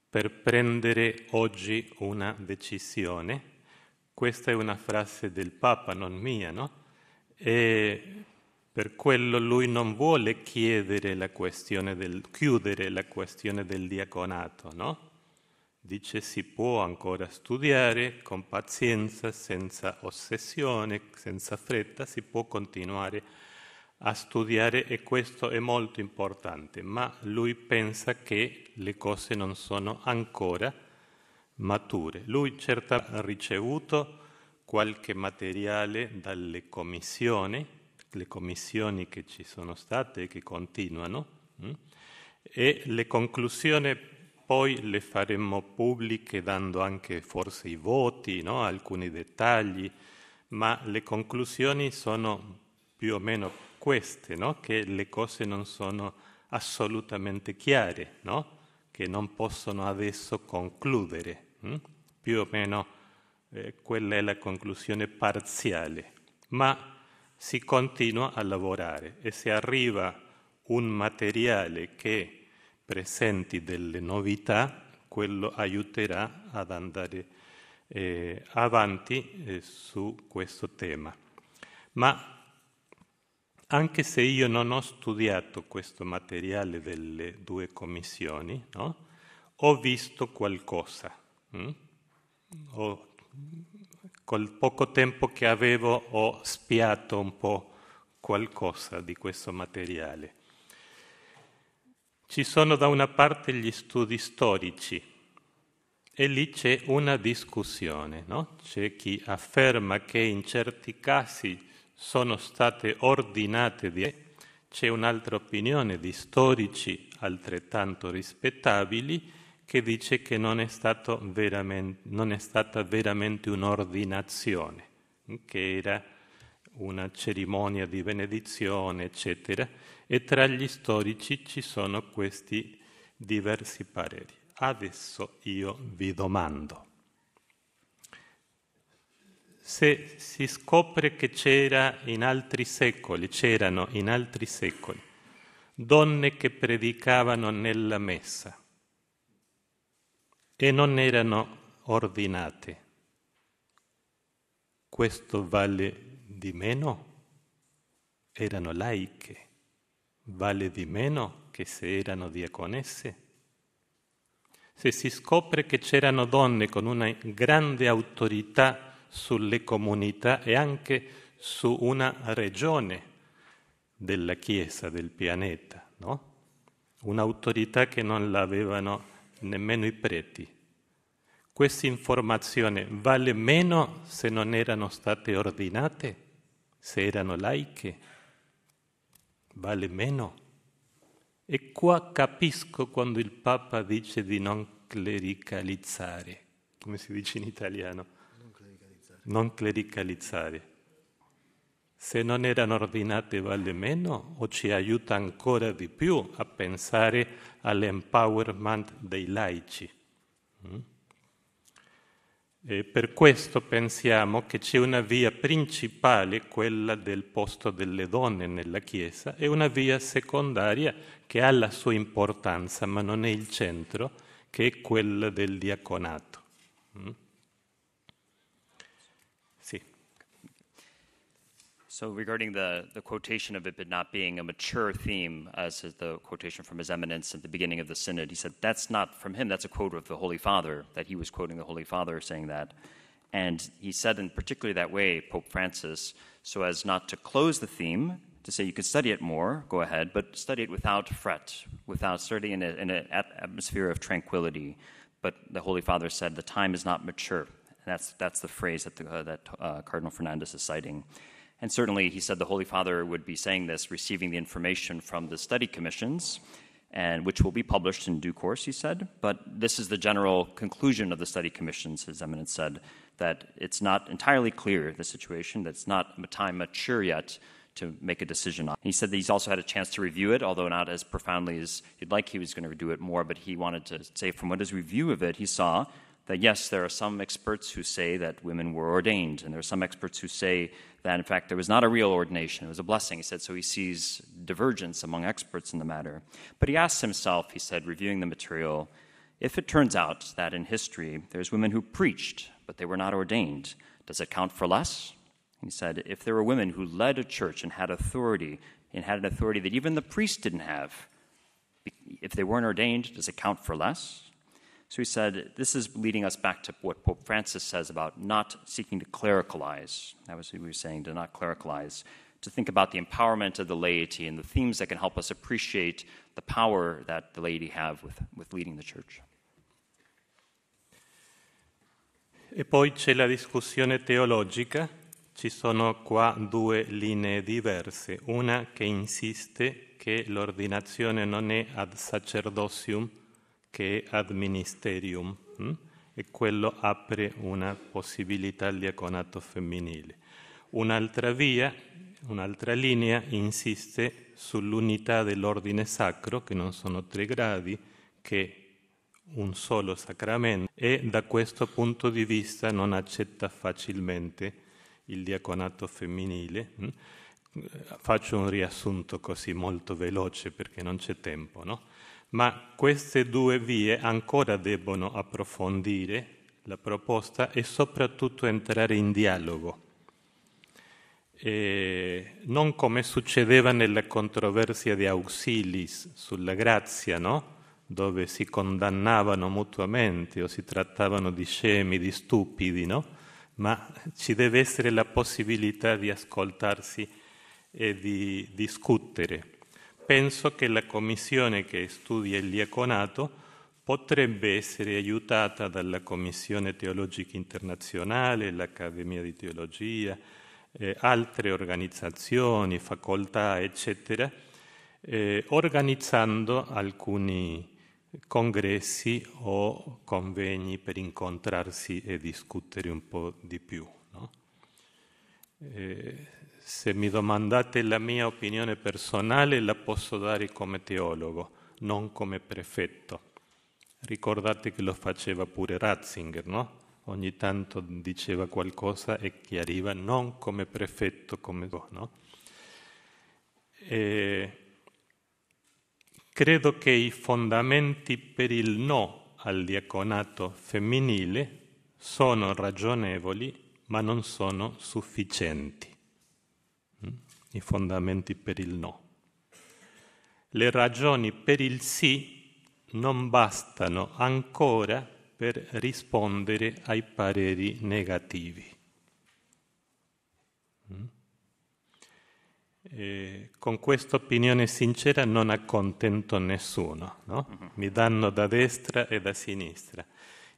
per prendere oggi una decisione, questa è una frase del Papa, non mia, no? E per quello lui non vuole la del, chiudere la questione del diaconato, no? Dice si può ancora studiare con pazienza, senza ossessione, senza fretta, si può continuare a studiare e questo è molto importante, ma lui pensa che le cose non sono ancora mature. Lui certo ha ricevuto qualche materiale dalle commissioni, le commissioni che ci sono state e che continuano, mm, e le conclusioni poi le faremo pubbliche dando anche forse i voti, no? alcuni dettagli, ma le conclusioni sono più o meno queste, no? che le cose non sono assolutamente chiare, no? che non possono adesso concludere. Hm? Più o meno eh, quella è la conclusione parziale, ma si continua a lavorare e si arriva un materiale che presenti delle novità, quello aiuterà ad andare eh, avanti eh, su questo tema. Ma anche se io non ho studiato questo materiale delle due commissioni, no? ho visto qualcosa. Mm? Ho, col poco tempo che avevo ho spiato un po' qualcosa di questo materiale. Ci sono da una parte gli studi storici e lì c'è una discussione, no? c'è chi afferma che in certi casi sono state ordinate di... C'è un'altra opinione di storici altrettanto rispettabili che dice che non è, veramente, non è stata veramente un'ordinazione, che era una cerimonia di benedizione, eccetera, e tra gli storici ci sono questi diversi pareri. Adesso io vi domando, se si scopre che c'era in altri secoli, c'erano in altri secoli, donne che predicavano nella messa e non erano ordinate, questo vale di meno erano laiche, vale di meno che se erano diaconesse? Se si scopre che c'erano donne con una grande autorità sulle comunità e anche su una regione della Chiesa, del pianeta, no? un'autorità che non l'avevano nemmeno i preti. Questa informazione vale meno se non erano state ordinate? se erano laiche, vale meno. E qua capisco quando il Papa dice di non clericalizzare, come si dice in italiano? Non clericalizzare. Non clericalizzare. Se non erano ordinate vale meno o ci aiuta ancora di più a pensare all'empowerment dei laici? Mm? E per questo pensiamo che c'è una via principale, quella del posto delle donne nella Chiesa, e una via secondaria che ha la sua importanza, ma non è il centro, che è quella del diaconato. Mm? So regarding the, the quotation of it but not being a mature theme, uh, as is the quotation from His Eminence at the beginning of the synod, he said that's not from him. That's a quote of the Holy Father that he was quoting the Holy Father saying that, and he said in particularly that way Pope Francis, so as not to close the theme to say you can study it more, go ahead, but study it without fret, without studying it in an atmosphere of tranquility. But the Holy Father said the time is not mature. And that's that's the phrase that the, uh, that uh, Cardinal Fernandez is citing. And certainly, he said the Holy Father would be saying this, receiving the information from the study commissions, and which will be published in due course, he said. But this is the general conclusion of the study commissions, His Eminence said, that it's not entirely clear, the situation, that it's not time mature yet to make a decision on. He said that he's also had a chance to review it, although not as profoundly as he'd like. He was going to do it more, but he wanted to say from what his review of it, he saw that yes, there are some experts who say that women were ordained, and there are some experts who say that in fact there was not a real ordination, it was a blessing. He said, so he sees divergence among experts in the matter. But he asks himself, he said, reviewing the material, if it turns out that in history there's women who preached, but they were not ordained, does it count for less? He said, if there were women who led a church and had authority, and had an authority that even the priest didn't have, if they weren't ordained, does it count for less? So he said, this is leading us back to what Pope Francis says about not seeking to clericalize. That was what we were saying, to not clericalize, to think about the empowerment of the laity and the themes that can help us appreciate the power that the laity have with, with leading the church. E poi c'è la discussione teologica. Ci sono qua due linee diverse. Una che insiste che l'ordinazione non è ad sacerdotium, che è ad ministerium, mh? Hm? e quello apre una possibilità al diaconato femminile. Un'altra via, un'altra linea insiste sull'unità dell'ordine sacro, che non sono tre gradi, che è un solo sacramento, e da questo punto di vista non accetta facilmente il diaconato femminile. Hm? Faccio un riassunto così molto veloce perché non c'è tempo, no? ma queste due vie ancora debbono approfondire la proposta e soprattutto entrare in dialogo. E non come succedeva nella controversia di Auxilis sulla grazia, no? dove si condannavano mutuamente o si trattavano di scemi, di stupidi, no? ma ci deve essere la possibilità di ascoltarsi e di discutere penso che la commissione che studia il diaconato potrebbe essere aiutata dalla Commissione Teologica Internazionale, l'Accademia di Teologia, eh, altre organizzazioni, facoltà, eccetera, eh, organizzando alcuni congressi o convegni per incontrarsi e discutere un po' di più. No? Eh, se mi domandate la mia opinione personale la posso dare come teologo, non come prefetto. Ricordate che lo faceva pure Ratzinger, no? Ogni tanto diceva qualcosa e chiariva non come prefetto, come no? E credo che i fondamenti per il no al diaconato femminile sono ragionevoli, ma non sono sufficienti i fondamenti per il no. Le ragioni per il sì non bastano ancora per rispondere ai pareri negativi. Mm? E con questa opinione sincera non accontento nessuno, no? Mm-hmm. mi danno da destra e da sinistra.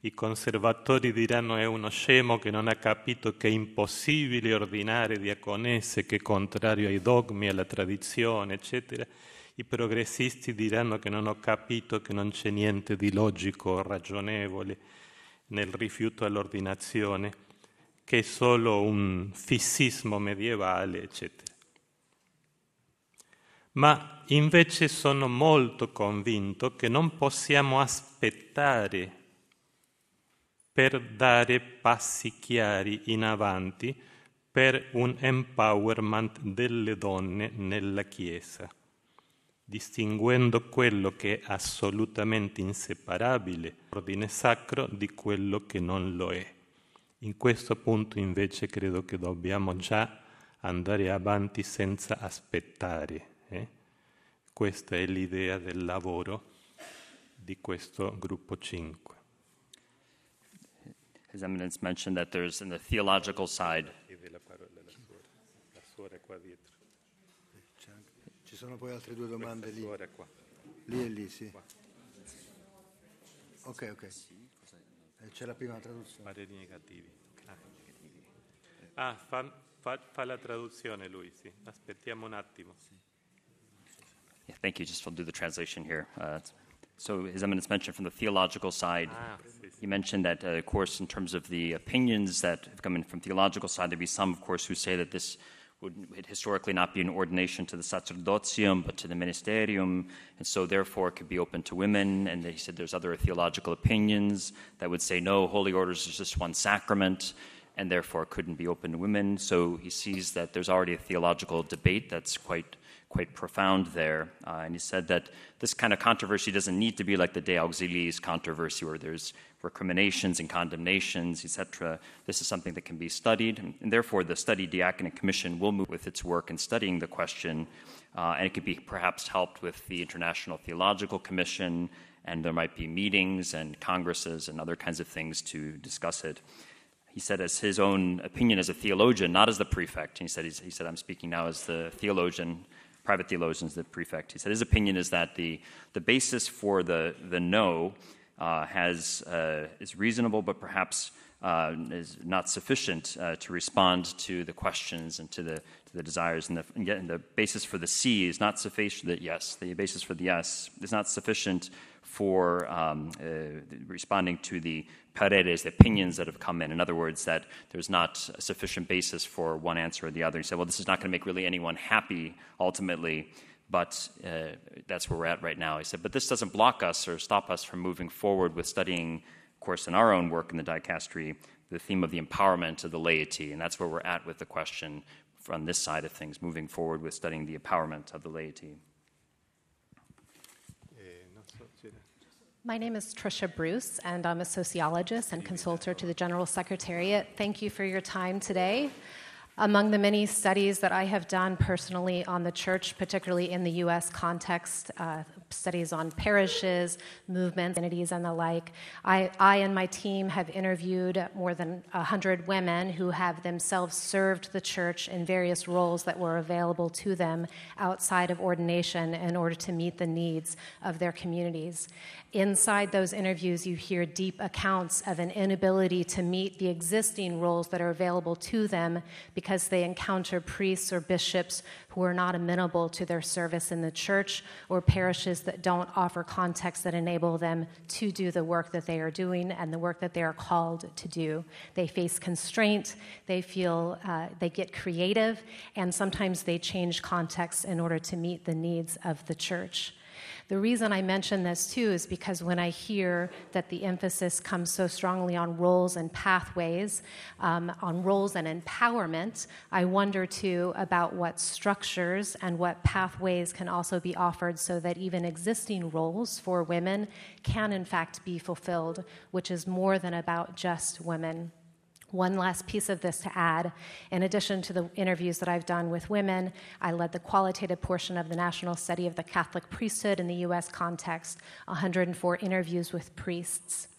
I conservatori diranno è uno scemo che non ha capito che è impossibile ordinare diaconesse, che è contrario ai dogmi, alla tradizione, eccetera. I progressisti diranno che non ho capito che non c'è niente di logico o ragionevole nel rifiuto all'ordinazione, che è solo un fissismo medievale, eccetera. Ma invece sono molto convinto che non possiamo aspettare per dare passi chiari in avanti per un empowerment delle donne nella Chiesa, distinguendo quello che è assolutamente inseparabile, ordine sacro, di quello che non lo è. In questo punto invece credo che dobbiamo già andare avanti senza aspettare. Eh? Questa è l'idea del lavoro di questo gruppo 5. His Eminence mentioned that there's in the theological side. Ok, ok. Eh, c'è la prima traduzione. Ah, ah fa, la traduzione lui, sì. Aspettiamo un attimo. thank you. Just I'll do the translation here. Uh, so His Eminence mentioned from the theological side, ah. he mentioned that, uh, of course, in terms of the opinions that have come in from theological side, there'd be some, of course, who say that this would historically not be an ordination to the sacerdotium but to the ministerium, and so therefore it could be open to women. And he said there's other theological opinions that would say no, holy orders is just one sacrament, and therefore couldn't be open to women. So he sees that there's already a theological debate that's quite quite profound there. Uh, and he said that this kind of controversy doesn't need to be like the De Auxiliis controversy where there's recriminations and condemnations, etc. This is something that can be studied, and, and therefore the Study Diaconic Commission will move with its work in studying the question, uh, and it could be perhaps helped with the International Theological Commission, and there might be meetings and congresses and other kinds of things to discuss it he said as his own opinion as a theologian, not as the prefect. he said, he said, I'm speaking now as the theologian private theologians, the prefect, he said his opinion is that the, the basis for the, the no uh, has, uh, is reasonable, but perhaps uh, is not sufficient uh, to respond to the questions and to the, to the desires. And the, and the basis for the C is not sufficient, The yes, the basis for the yes is not sufficient for um, uh, responding to the Paredes opinions that have come in. In other words, that there's not a sufficient basis for one answer or the other. He said, well, this is not going to make really anyone happy ultimately, but uh, that's where we're at right now. He said, but this doesn't block us or stop us from moving forward with studying, of course, in our own work in the dicastery, the theme of the empowerment of the laity. And that's where we're at with the question on this side of things, moving forward with studying the empowerment of the laity. My name is Trisha Bruce, and I'm a sociologist and consultant to the General Secretariat. Thank you for your time today. Among the many studies that I have done personally on the church, particularly in the US context, uh, studies on parishes, movements, entities, and the like, I, I and my team have interviewed more than 100 women who have themselves served the church in various roles that were available to them outside of ordination in order to meet the needs of their communities. Inside those interviews, you hear deep accounts of an inability to meet the existing roles that are available to them because because they encounter priests or bishops who are not amenable to their service in the church or parishes that don't offer contexts that enable them to do the work that they are doing and the work that they are called to do. They face constraint, they feel uh, they get creative, and sometimes they change contexts in order to meet the needs of the church. The reason I mention this too is because when I hear that the emphasis comes so strongly on roles and pathways, um, on roles and empowerment, I wonder too about what structures and what pathways can also be offered so that even existing roles for women can in fact be fulfilled, which is more than about just women. One last piece of this to add in addition to the interviews that I've done with women, I led the qualitative portion of the National Study of the Catholic Priesthood in the U.S. context, 104 interviews with priests.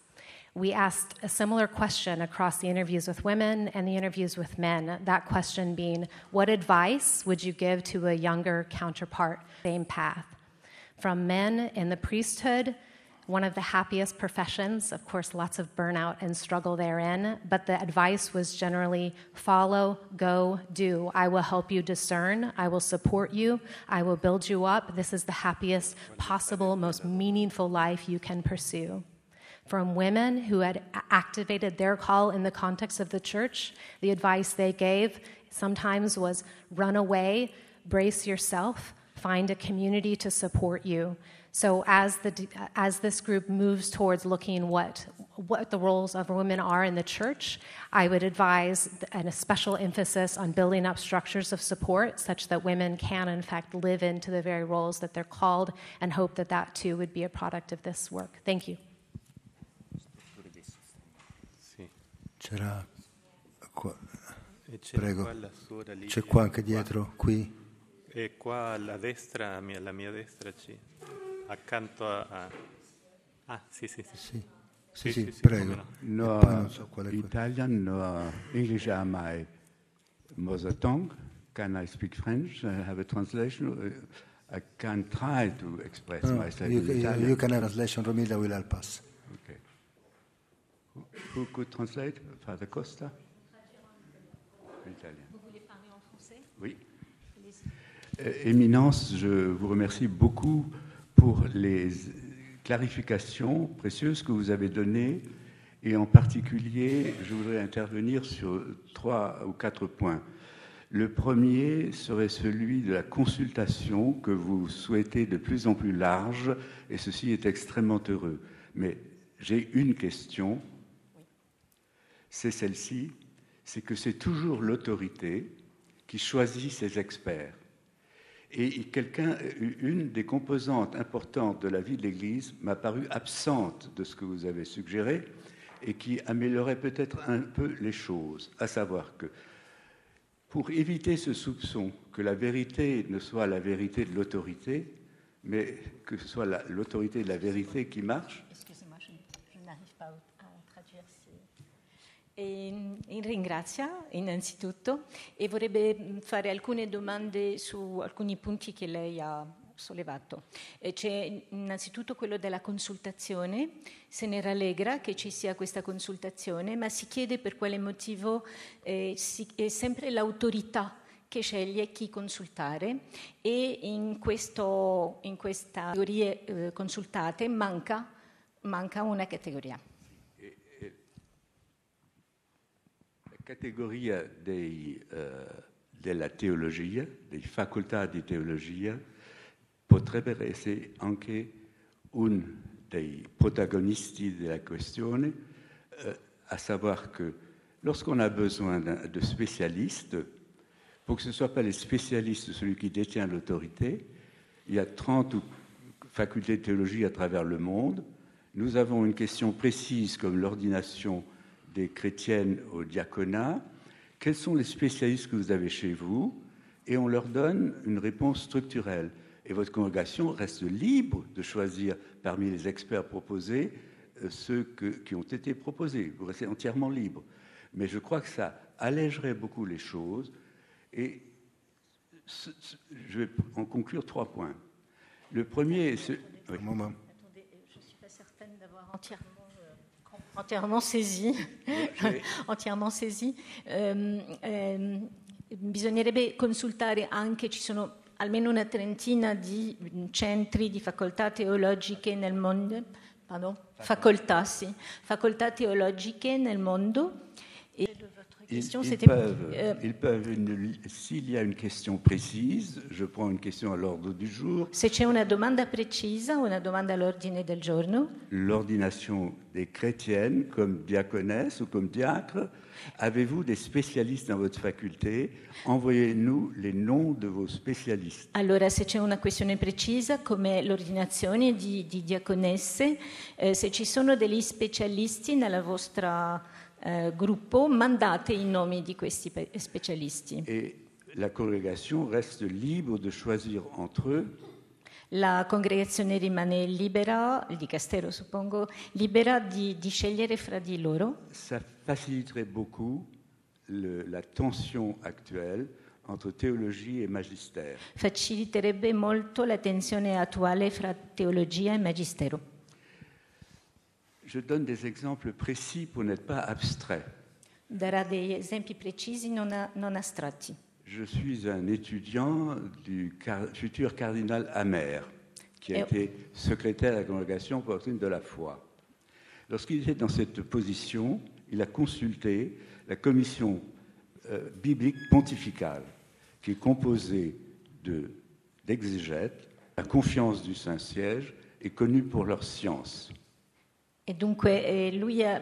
We asked a similar question across the interviews with women and the interviews with men. That question being, what advice would you give to a younger counterpart, same path? From men in the priesthood one of the happiest professions. Of course, lots of burnout and struggle therein, but the advice was generally follow, go, do. I will help you discern. I will support you. I will build you up. This is the happiest possible, most meaningful life you can pursue. From women who had activated their call in the context of the church, the advice they gave sometimes was run away, brace yourself, find a community to support you. So as the as this group moves towards looking what what the roles of women are in the church, I would advise an, a special emphasis on building up structures of support such that women can in fact live into the very roles that they're called, and hope that that too would be a product of this work. Thank you. C'era qua, eh, prego. C'è qua anche dietro, qui. E eh, qua alla destra, alla mia destra accanto a... Ah, sì, sì, sì. sì. Sì, sì, prego. No, eh, non Italian, no, English are ah, my mother tongue. Can I speak French? have a translation. I can try to express no, ah, myself you, in Italian. You can have translation. Romilda will help us. Okay. Who, could translate? Father Costa? Italian Vous voulez parler en français Oui. Eh, éminence, je vous remercie beaucoup pour les clarifications précieuses que vous avez données. Et en particulier, je voudrais intervenir sur trois ou quatre points. Le premier serait celui de la consultation que vous souhaitez de plus en plus large, et ceci est extrêmement heureux. Mais j'ai une question, c'est celle-ci, c'est que c'est toujours l'autorité qui choisit ses experts. Et quelqu'un, euh, une des composantes importantes de la vie de l'Église m'a paru absente de ce que vous avez suggéré et qui améliorait peut-être un peu les choses, à savoir que pour éviter ce soupçon que la vérité ne soit la vérité de l'autorité, mais que ce soit l'autorité de la vérité qui marche, E ringrazia innanzitutto e vorrebbe mm, fare alcune domande su alcuni punti che lei ha sollevato. C'è innanzitutto quello della consultazione, se ne rallegra che ci sia questa consultazione, ma si chiede per quale motivo eh, si, è sempre l'autorità che sceglie chi consultare e in, questo, in queste categorie eh, consultate manca, manca una categoria. catégorie la euh, euh, de la théologie, des facultés de théologie, pourrait être une un protagonistes de la question, euh, à savoir que lorsqu'on a besoin de spécialistes, pour que ce ne soit pas les spécialistes, celui qui détient l'autorité, il y a 30 facultés de théologie à travers le monde. Nous avons une question précise comme l'ordination des chrétiennes au diaconat, quels sont les spécialistes que vous avez chez vous Et on leur donne une réponse structurelle. Et votre congrégation reste libre de choisir parmi les experts proposés euh, ceux que, qui ont été proposés. Vous restez entièrement libre. Mais je crois que ça allégerait beaucoup les choses. Et je vais en conclure trois points. Le premier, c'est... Oui. Attendez, euh, je ne suis pas certaine d'avoir entièrement Entièrement saisi. Okay. Entièrement saisi. Eh, eh, bisognerebbe consultare anche, ci sono almeno una trentina di centri di facoltà teologiche nel mondo, pardon, facoltà, sì, facoltà teologiche nel mondo. E ils, ils peuvent, euh, s'il y a une question précise, je prends une question à l'ordre du jour. Se c'è una domanda precisa, una à all'ordine del jour. L'ordination des chrétiennes comme diaconesse ou comme diacre, avez-vous des spécialistes dans votre faculté Envoyez-nous les noms de vos spécialistes. Allora, se c'è una questione precisa come l'ordinazione di, di diaconesse, eh, se ci sono degli specialisti nella vostra Eh, gruppo, mandate i nomi di questi specialisti. Et la congrégation reste libre de choisir entre eux. La congregazione rimane libera, il dicastero suppongo, libera di, di scegliere fra di loro. Ça faciliterait beaucoup le, la tension actuelle entre théologie et magistère. Faciliterebbe molto la tensione attuale fra teologia e magistero. Je donne des exemples précis pour n'être pas abstrait. Je suis un étudiant du futur cardinal Amer, qui a été secrétaire de la congrégation pour de la foi. Lorsqu'il était dans cette position, il a consulté la commission euh, biblique pontificale, qui est composée d'exégètes, à la confiance du Saint-Siège est connue pour leur science. E dunque eh, lui eh,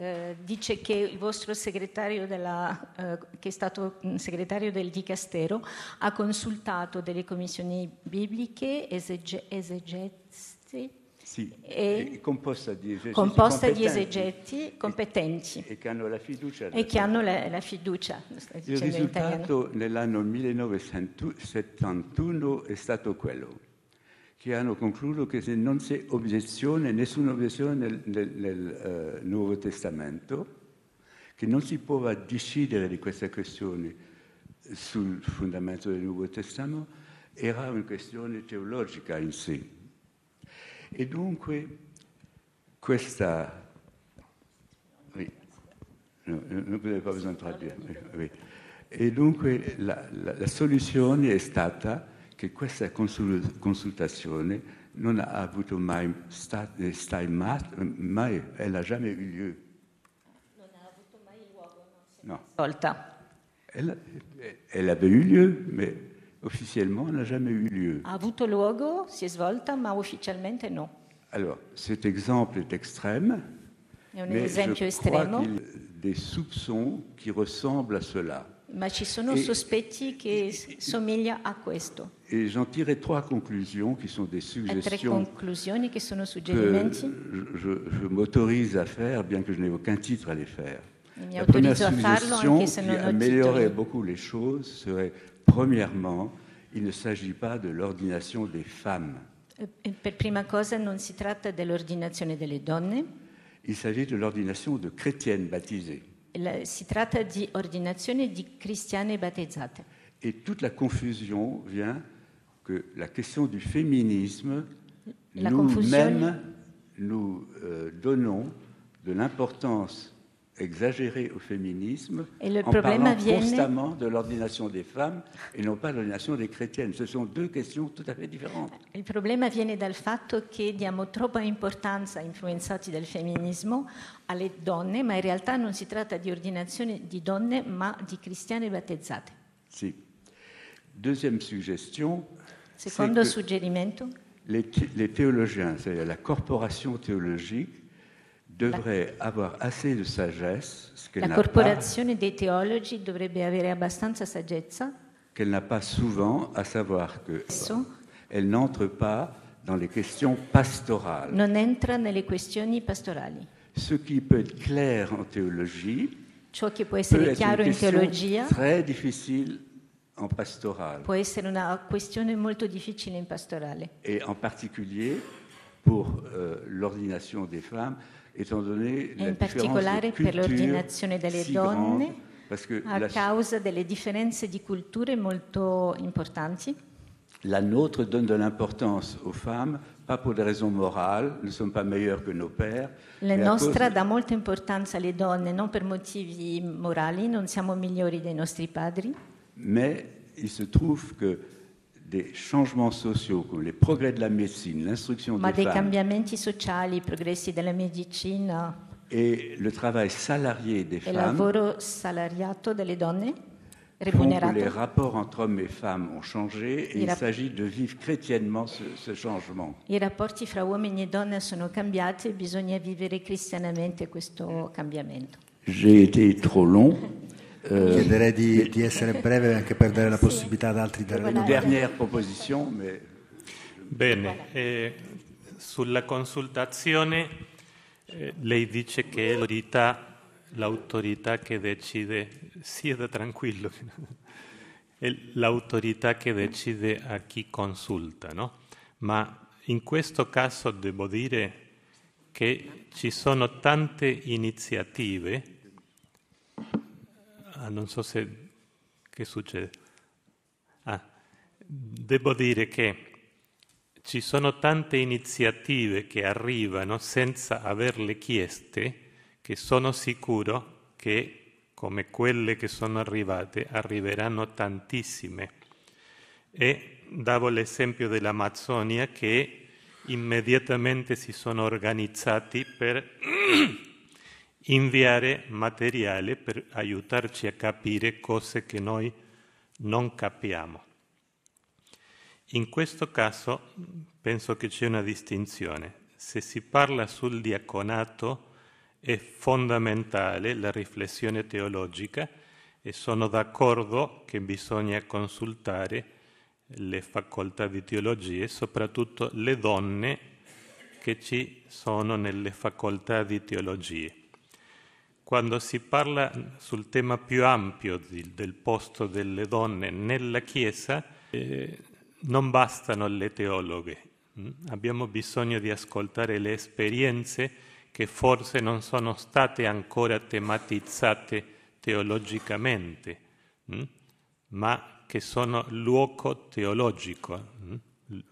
eh, dice che il vostro segretario, della, eh, che è stato segretario del Dicastero, ha consultato delle commissioni bibliche, esege, esegesti. Sì, e, composta di esegeti, composta di esegeti competenti. E, e, che hanno la fiducia. E che hanno la, la fiducia. Il risultato nell'anno 1971 è stato quello che hanno concluso che se non c'è obiezione, nessuna obiezione nel, nel, nel uh, Nuovo Testamento, che non si può decidere di questa questione sul fondamento del Nuovo Testamento, era una questione teologica in sé. E dunque questa... Oui. No, non avete E dunque la, la, la soluzione è stata che questa consultazione non ha avuto mai, sta, stai mai, ella jamais eu lieu. Non ha avuto mai luogo, no? No. Volta. Elle, elle avait eu lieu, mais officiellement n'a jamais eu lieu. Ha avuto luogo, si è svolta, ma ufficialmente no. Alors, cet exemple est extrême. È un mais esempio je crois estremo. Des soupçons qui ressemblent à cela. Ma ci sono et, sospetti che e- e- somiglia a questo. Et j'en tirerai trois conclusions qui sont des e suggestions. je, je m'autorise à faire, bien que je n'ai aucun titre à les faire. Mi La première suggestion qui améliorerait beaucoup les choses serait, premièrement, il ne s'agit pas de l'ordination des femmes. Per prima cosa non si tratta dell'ordinazione delle donne. Il s'agit de l'ordination de chrétiennes baptisées. Il s'agit tratta di ordinazione di cristiane Et toute la confusion vient que la question du féminisme, nous-mêmes, nous, euh, donnons de l'importance exagérer au féminisme et le en parlant constamment de l'ordination des femmes et non pas l'ordination des chrétiennes. Ce sont deux questions tout à fait différentes. Il problème du fait que nous diamo troppa importanza, influenzati par femminismo, alle donne, femmes, mais en réalité, si tratta di pas di donne, femmes mais cristiane chrétiennes baptisées Deuxième suggestion. Secondo suggerimento. Les, les théologiens, c'est à dire la corporation théologique devrait avoir assez de sagesse. Ce la corporation pas, dei dovrebbe avere abbastanza saggezza. Qu'elle n'a pas souvent, à savoir que so, elle n'entre pas dans les questions pastorales. Non entra nelle questioni pastorali. Ce qui peut être clair en théologie. Ciò che può essere chiaro in teologia. Très difficile en pastorale. Può essere una questione molto difficile in pastorale. Et en particulier pour euh, l'ordination des femmes in particolare per l'ordinazione delle donne a causa delle differenze di culture molto importanti. La nôtre donne de l'importance aux femmes, pas pour des raisons morales, ne sommes pas meilleurs que nos pères. La nostra dà molta importanza alle donne, non per motivi morali, non siamo migliori dei nostri padri. Mais il se trouve que des changements sociaux, comme les progrès de la médecine, l'instruction des Ma dei femmes, cambiamenti sociali, i progressi della medicina et le travail salarié des e femmes, lavoro salariato delle donne prouvent que les rapports entre hommes et femmes ont changé et Il il s'agit de vivre chrétiennement ce, ce changement. I rapporti fra uomini e donne sono cambiati e bisogna vivere cristianamente questo cambiamento. J'ai été trop long. Eh, Chiederei di, eh, di, essere breve anche per dare la possibilità ad altri di dare la Dernière proposition, Bene, eh, sulla consultazione eh, lei dice che è l'autorità che decide, sieda tranquillo, è l'autorità che decide a chi consulta, no? Ma in questo caso devo dire che ci sono tante iniziative Ah, non so se... che succede? Ah, devo dire che ci sono tante iniziative che arrivano senza averle chieste che sono sicuro che, come quelle che sono arrivate, arriveranno tantissime. E davo l'esempio dell'Amazzonia che immediatamente si sono organizzati per inviare materiale per aiutarci a capire cose che noi non capiamo. In questo caso penso che c'è una distinzione. Se si parla sul diaconato è fondamentale la riflessione teologica e sono d'accordo che bisogna consultare le facoltà di teologia e soprattutto le donne che ci sono nelle facoltà di teologia quando si parla sul tema più ampio di, del posto delle donne nella Chiesa, eh, non bastano le teologhe, mm? abbiamo bisogno di ascoltare le esperienze che forse non sono state ancora tematizzate teologicamente, mm? ma che sono luogo teologico, mm?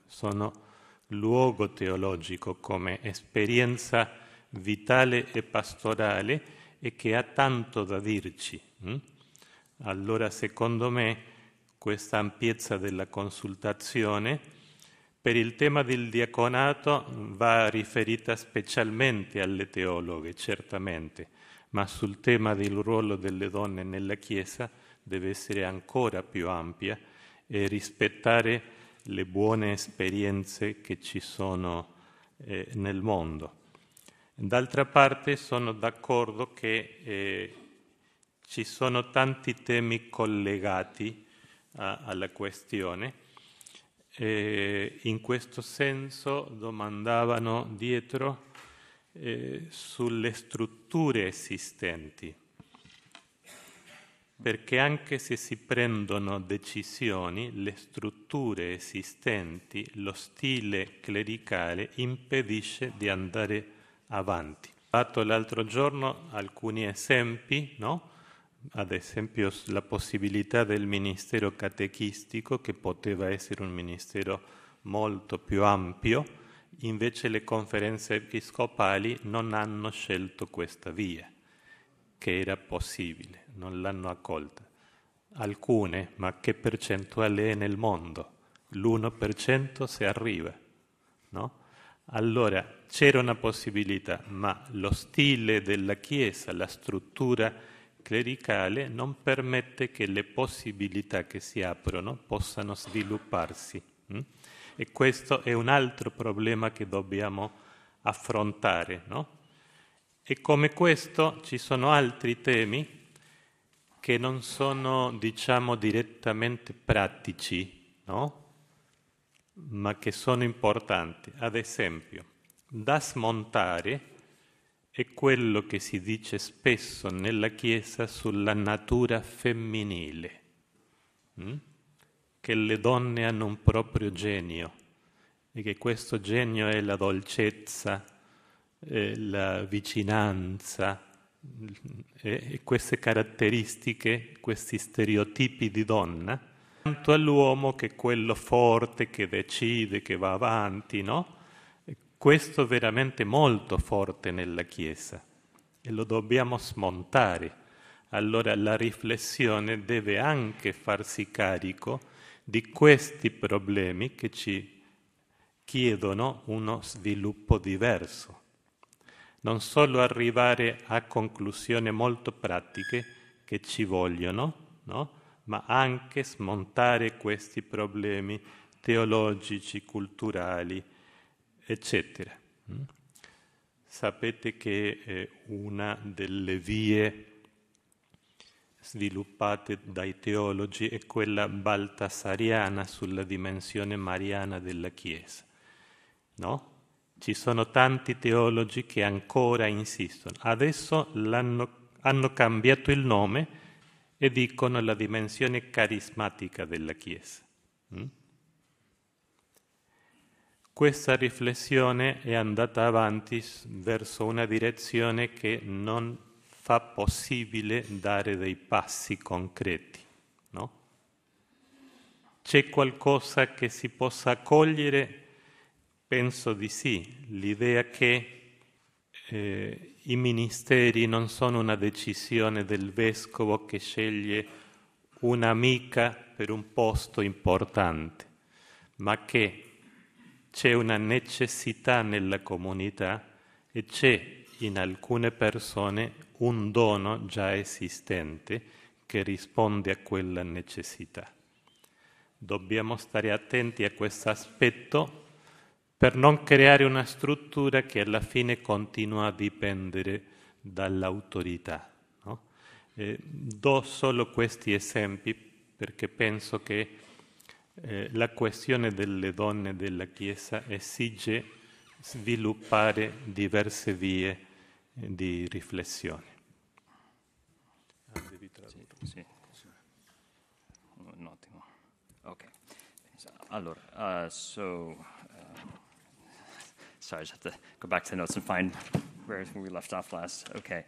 sono luogo teologico come esperienza vitale e pastorale e che ha tanto da dirci. Hm? Allora, secondo me, questa ampiezza della consultazione per il tema del diaconato va riferita specialmente alle teologhe, certamente, ma sul tema del ruolo delle donne nella Chiesa deve essere ancora più ampia e rispettare le buone esperienze che ci sono eh, nel mondo. D'altra parte sono d'accordo che eh, ci sono tanti temi collegati a, alla questione. Eh, in questo senso domandavano dietro eh, sulle strutture esistenti, perché anche se si prendono decisioni, le strutture esistenti, lo stile clericale impedisce di andare avanti. Ho fatto l'altro giorno alcuni esempi, no? ad esempio la possibilità del ministero catechistico, che poteva essere un ministero molto più ampio, invece le conferenze episcopali non hanno scelto questa via, che era possibile, non l'hanno accolta. Alcune, ma che percentuale è nel mondo? L'1% se arriva, no? Allora c'era una possibilità, ma lo stile della Chiesa, la struttura clericale non permette che le possibilità che si aprono possano svilupparsi. Mm? E questo è un altro problema che dobbiamo affrontare. No? E come questo ci sono altri temi che non sono, diciamo, direttamente pratici, no? ma che sono importanti. Ad esempio, da smontare è quello che si dice spesso nella Chiesa sulla natura femminile, mm? che le donne hanno un proprio genio e che questo genio è la dolcezza, la vicinanza e queste caratteristiche, questi stereotipi di donna tanto all'uomo che quello forte che decide, che va avanti, no? Questo è veramente molto forte nella Chiesa e lo dobbiamo smontare. Allora la riflessione deve anche farsi carico di questi problemi che ci chiedono uno sviluppo diverso. Non solo arrivare a conclusioni molto pratiche che ci vogliono, no? ma anche smontare questi problemi teologici, culturali, eccetera. Mm? Sapete che eh, una delle vie sviluppate dai teologi è quella baltasariana sulla dimensione mariana della Chiesa. No? Ci sono tanti teologi che ancora insistono. Adesso hanno cambiato il nome, è di la dimensione carismatica della Chiesa. Mm? Questa riflessione è andata avanti verso una direzione che non fa possibile dare dei passi concreti. No? C'è qualcosa che si possa cogliere? Penso di sì, l'idea che eh, i ministeri non sono una decisione del vescovo che sceglie un'amica per un posto importante, ma che c'è una necessità nella comunità e c'è in alcune persone un dono già esistente che risponde a quella necessità. Dobbiamo stare attenti a questo aspetto per non creare una struttura che alla fine continua a dipendere dall'autorità. No? Eh, do solo questi esempi perché penso che eh, la questione delle donne della Chiesa esige sviluppare diverse vie eh, di riflessione. Ah, allora, uh, so... Sorry, I just have to go back to the notes and find where we left off last. Okay.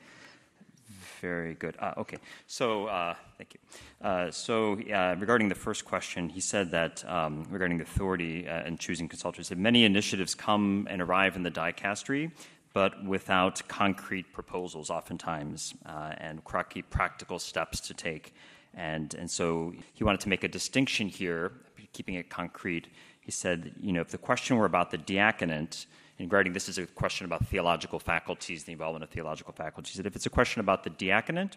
Very good. Uh, okay. So, uh, thank you. Uh, so, regarding the first question, he said that um, regarding the authority and uh, choosing consultants, that many initiatives come and arrive in the dicastery, but without concrete proposals, oftentimes, uh, and crocky practical steps to take. And, and so he wanted to make a distinction here, keeping it concrete. He said, you know, if the question were about the diaconate, regarding this is a question about theological faculties, the involvement of theological faculties. That if it's a question about the diaconate,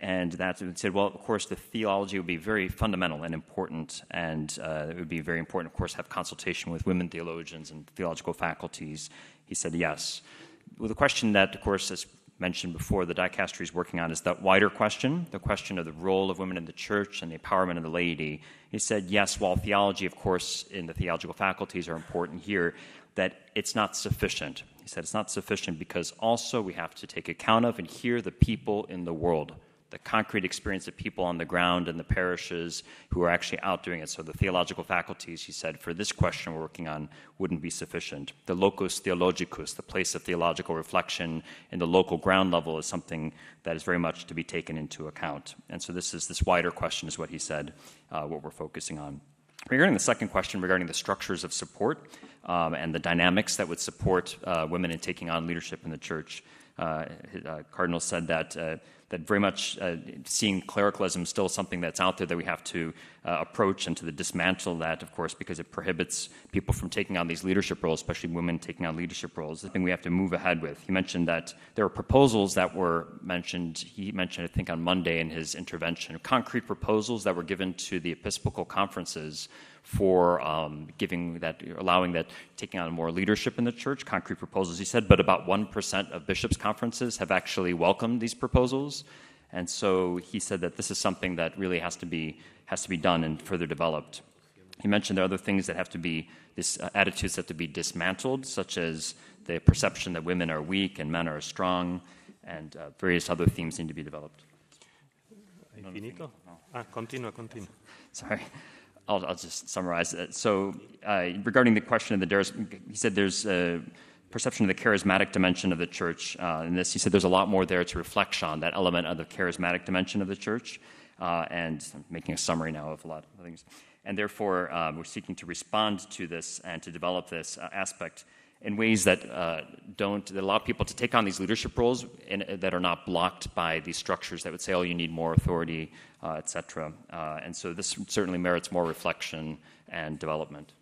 and that said, well, of course, the theology would be very fundamental and important, and uh, it would be very important, of course, have consultation with women theologians and theological faculties. He said yes. Well, the question that, of course, as mentioned before, the dicastery is working on is that wider question, the question of the role of women in the church and the empowerment of the laity. He said, yes, while theology, of course, in the theological faculties are important here, that it's not sufficient. He said it's not sufficient because also we have to take account of and hear the people in the world, the concrete experience of people on the ground in the parishes who are actually out doing it. So the theological faculties, he said, for this question we're working on wouldn't be sufficient. The locus theologicus, the place of theological reflection in the local ground level, is something that is very much to be taken into account. And so this is this wider question, is what he said, uh, what we're focusing on. Regarding the second question regarding the structures of support um, and the dynamics that would support uh, women in taking on leadership in the church, uh, uh Cardinal said that uh, that very much uh, seeing clericalism still something that's out there that we have to uh, approach and to dismantle that, of course, because it prohibits people from taking on these leadership roles, especially women taking on leadership roles. The thing we have to move ahead with. He mentioned that there were proposals that were mentioned. He mentioned, I think, on Monday in his intervention, concrete proposals that were given to the Episcopal conferences for um, giving that, allowing that, taking on more leadership in the church, concrete proposals, he said, but about 1% of bishops' conferences have actually welcomed these proposals. And so he said that this is something that really has to be, has to be done and further developed. He mentioned there are other things that have to be, this uh, attitudes have to be dismantled, such as the perception that women are weak and men are strong, and uh, various other themes need to be developed. Infinito? Ah, continua, continua. Sorry. I'll, I'll just summarize it. So, uh, regarding the question of the dares, he said there's a perception of the charismatic dimension of the church uh, in this. He said there's a lot more there to reflect on that element of the charismatic dimension of the church. Uh, and I'm making a summary now of a lot of things. And therefore, um, we're seeking to respond to this and to develop this uh, aspect in ways that uh, don't that allow people to take on these leadership roles in, that are not blocked by these structures that would say, "Oh, you need more authority, uh, etc." Uh, and so this certainly merits more reflection and development.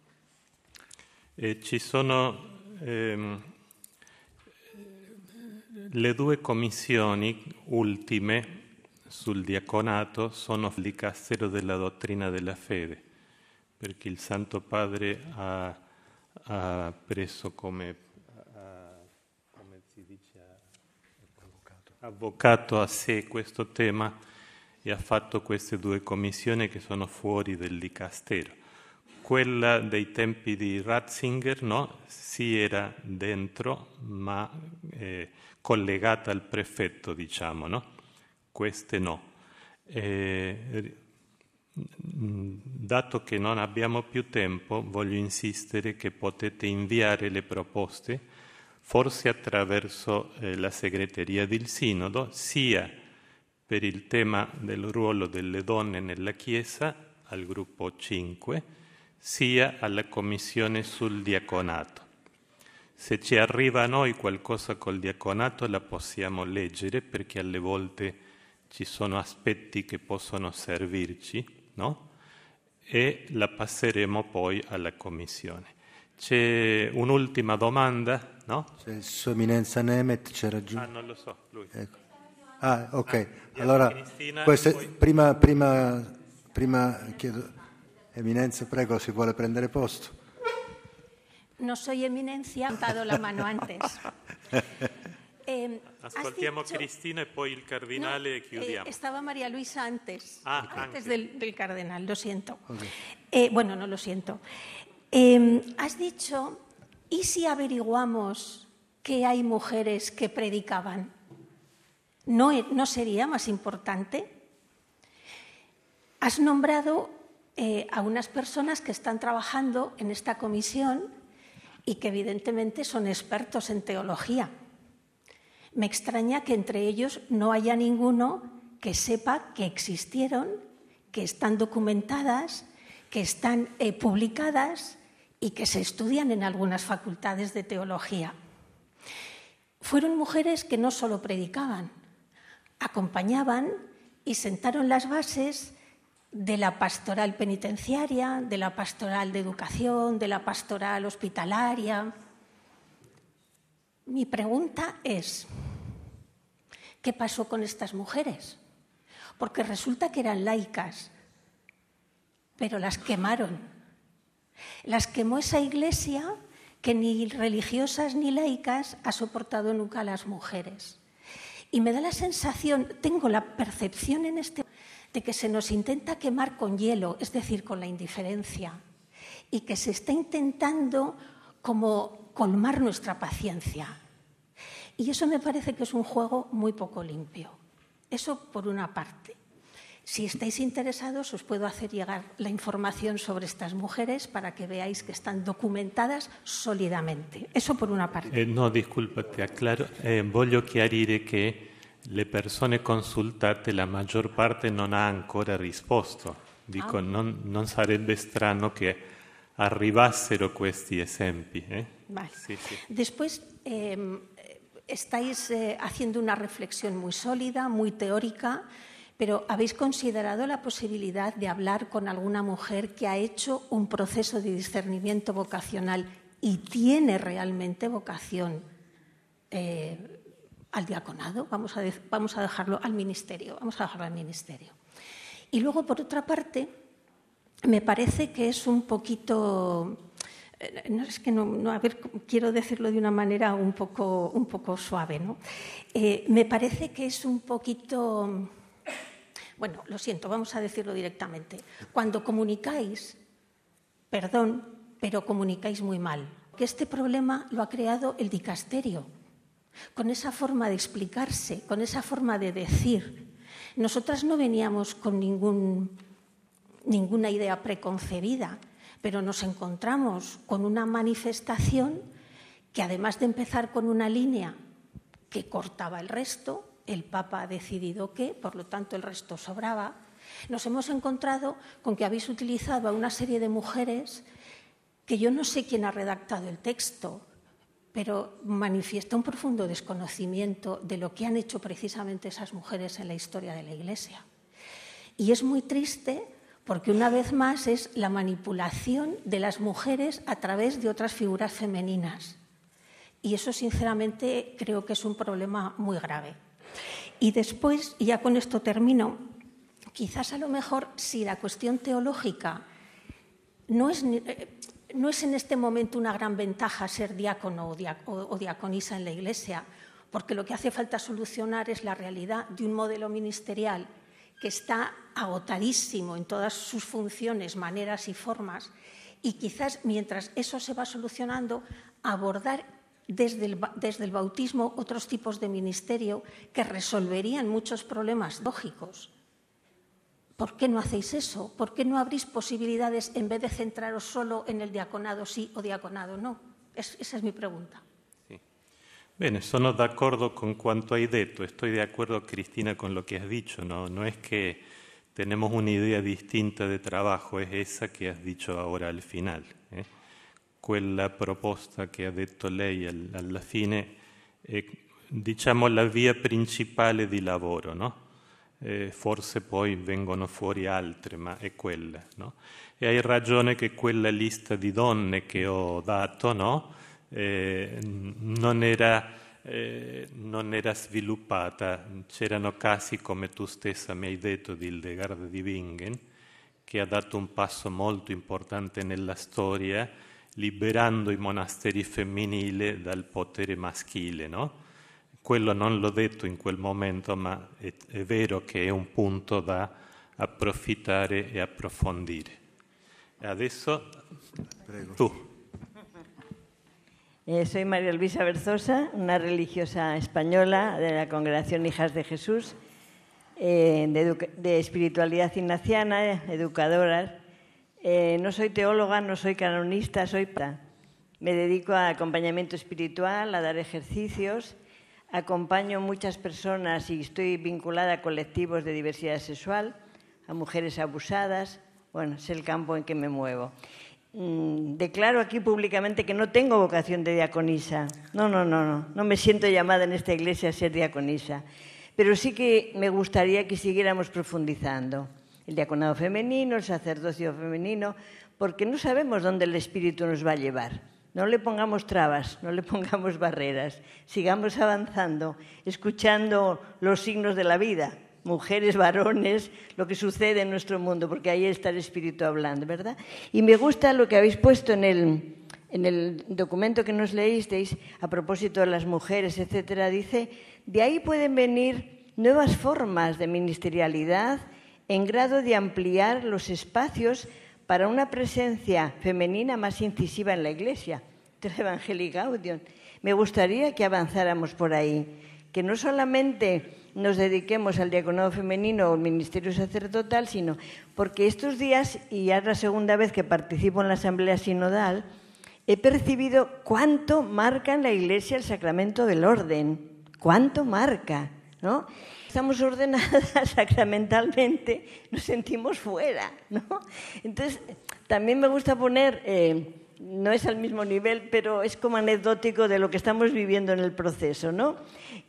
Eh, ci sono ehm, le due commissioni ultime sul diaconato sono il dicastero della dottrina della fede, perché il Santo Padre ha, ha preso come avvocato a sé questo tema e ha fatto queste due commissioni che sono fuori del dicastero. Quella dei tempi di Ratzinger, no? Si era dentro, ma eh, collegata al prefetto, diciamo, no? Queste no. Eh, dato che non abbiamo più tempo, voglio insistere che potete inviare le proposte forse attraverso eh, la segreteria del Sinodo, sia per il tema del ruolo delle donne nella Chiesa, al gruppo 5, sia alla Commissione sul diaconato. Se ci arriva a noi qualcosa col diaconato la possiamo leggere perché alle volte ci sono aspetti che possono servirci, no? E la passeremo poi alla Commissione. C'è un'ultima domanda, no? Se Sua Eminenza Nemeth c'era giù. Ah, non lo so, lui. Ecco. Ah, ok. Ah, allora, queste, poi... prima, prima, prima chiedo, Eminenza, prego, si vuole prendere posto. Non soy Eminenza, han dato la mano antes. Eh, Ascoltiamo dicho, Cristina e poi il cardinale no, e chiudiamo. Eh, stava Maria Luisa antes, ah, antes del, del, cardenal, lo siento. Okay. Eh, bueno, no lo siento. Em, has dicho, ¿y si averiguamos que hay mujeres que predicaban? ¿No, e, sería más importante? Has nombrado eh, a unas personas que están trabajando en esta comisión y que evidentemente son expertos en teología. Me extraña que entre ellos no haya ninguno que sepa que existieron, que están documentadas que están eh, publicadas y que se estudian en algunas facultades de teología. Fueron mujeres que no solo predicaban, acompañaban y sentaron las bases de la pastoral penitenciaria, de la pastoral de educación, de la pastoral hospitalaria. Mi pregunta es, ¿qué pasó con estas mujeres? Porque resulta que eran laicas, pero las quemaron. Las quemó esa iglesia que ni religiosas ni laicas ha soportado nunca a las mujeres. Y me da la sensación, tengo la percepción en este de que se nos intenta quemar con hielo, es decir, con la indiferencia, y que se está intentando como colmar nuestra paciencia. Y eso me parece que es un juego muy poco limpio. Eso por una parte. Si estáis interesados, os puedo hacer llegar la información sobre estas mujeres para que veáis que están documentadas sólidamente. Eso por una parte. Eh, no, disculpa, te aclaro. Eh, voglio que che le persone consultate la mayor parte no ha ancora risposto. Dico, no ah. non, non sarebbe strano che arrivassero questi esempi. Eh? Vale. Después, eh, estáis haciendo una reflexión muy sólida, muy teórica pero ¿habéis considerado la posibilidad de hablar con alguna mujer que ha hecho un proceso de discernimiento vocacional y tiene realmente vocación eh, al diaconado? Vamos a, vamos a dejarlo al ministerio, vamos a dejarlo al ministerio. Y luego, por otra parte, me parece que es un poquito eh, no es que no, a ver, quiero decirlo de una manera un poco, un poco suave, ¿no? Eh, me parece que es un poquito bueno, lo siento, vamos a decirlo directamente. Cuando comunicáis, perdón, pero comunicáis muy mal. Que este problema lo ha creado el dicasterio, con esa forma de explicarse, con esa forma de decir. Nosotras no veníamos con ninguna idea preconcebida, pero nos encontramos con una manifestación que además de empezar con una línea que cortaba el resto, el Papa ha decidido que, por lo tanto el resto sobraba, nos hemos encontrado con que habéis utilizado a una serie de mujeres que yo no sé quién ha redactado el texto, pero manifiesta un profundo desconocimiento de lo que han hecho precisamente esas mujeres en la historia de la Iglesia. Y es muy triste porque una vez más es la manipulación de las mujeres a través de otras figuras femeninas. Y eso, sinceramente, creo que es un problema muy grave. Y después, ya con esto termino, quizás a lo mejor si la cuestión teológica no es, eh, no es en este momento una gran ventaja ser diácono o, diaconisa en la Iglesia, porque lo que hace falta solucionar es la realidad de un modelo ministerial que está agotadísimo en todas sus funciones, maneras y formas, y quizás mientras eso se va solucionando, abordar desde el, desde el bautismo otros tipos de ministerio que resolverían muchos problemas lógicos. ¿Por qué no hacéis eso? ¿Por qué no abrís posibilidades en vez de centraros solo en el diaconado sí o diaconado no? esa es mi pregunta. Sí. de de acuerdo con cuanto hay de esto. Estoy de acuerdo, Cristina, con lo que has dicho. No, es que tenemos una idea distinta de trabajo, es esa que has dicho ahora al final. ¿eh? quella proposta che ha detto lei alla fine è diciamo la via principale di lavoro, no? Eh, forse poi vengono fuori altre, ma è quella. No? E hai ragione che quella lista di donne che ho dato no? eh, non, era, eh, non, era, sviluppata. C'erano casi, come tu stessa mi hai detto, di Hildegard di Wingen, che ha dato un passo molto importante nella storia liberando i monasteri femminili dal potere maschile, no? Quello non l'ho detto in quel momento, ma è, verdad vero che un punto da approfittare e approfondire. E adesso Prego. tú. Eh, soy María Luisa Berzosa, una religiosa española de la Congregación Hijas de Jesús, eh, de, de, espiritualidad ignaciana, educadora eh, no soy teóloga, no soy canonista, soy... Me dedico a acompañamiento espiritual, a dar ejercicios, acompaño muchas personas y estoy vinculada a colectivos de diversidad sexual, a mujeres abusadas, bueno, es el campo en que me muevo. Mm, declaro aquí públicamente que no tengo vocación de diaconisa. No, no, no, no. No me siento llamada en esta iglesia a ser diaconisa. Pero sí que me gustaría que siguiéramos profundizando el diaconado femenino, el sacerdocio femenino, porque no sabemos dónde el Espíritu nos va a llevar. No le pongamos trabas, no le pongamos barreras, sigamos avanzando, escuchando los signos de la vida, mujeres, varones, lo que sucede en nuestro mundo, porque ahí está el Espíritu hablando, ¿verdad? Y me gusta lo que habéis puesto en el, documento que nos leísteis a propósito de las mujeres, etcétera, dice, de ahí pueden venir nuevas formas de ministerialidad en grado de ampliar los espacios para una presencia femenina más incisiva en la Iglesia, Esto Me gustaría que avanzáramos por ahí, que no solamente nos dediquemos al diaconado femenino o al ministerio sacerdotal, sino porque estos días, y ya es la segunda vez que participo en la Asamblea Sinodal, he percibido cuánto marca en la Iglesia el sacramento del orden, cuánto marca. ¿no? Estamos ordenadas sacramentalmente, nos sentimos fuera, ¿no? Entonces, también me gusta poner, eh, no es al mismo nivel, pero es como anecdótico de lo que estamos viviendo en el proceso, ¿no?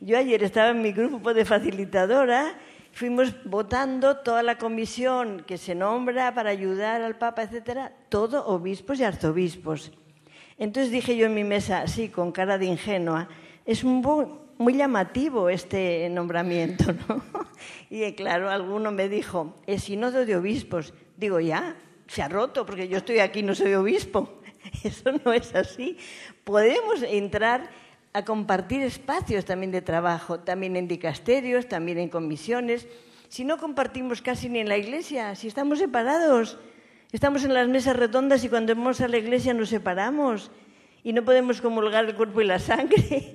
Yo ayer estaba en mi grupo de facilitadora, fuimos votando toda la comisión que se nombra para ayudar al Papa, etcétera, todo obispos y arzobispos. Entonces dije yo en mi mesa, así, con cara de ingenua, es un buen, muy llamativo este nombramiento, ¿no? Y eh, claro, alguno me dijo, es sínodo de obispos. Digo, ya, se ha roto, porque yo estoy aquí, no soy obispo. Eso no es así. Podemos entrar a compartir espacios también de trabajo, también en dicasterios, también en comisiones. Si no compartimos casi ni en la iglesia, si estamos separados, estamos en las mesas redondas y cuando vamos a la iglesia nos separamos y no podemos comulgar el cuerpo y la sangre.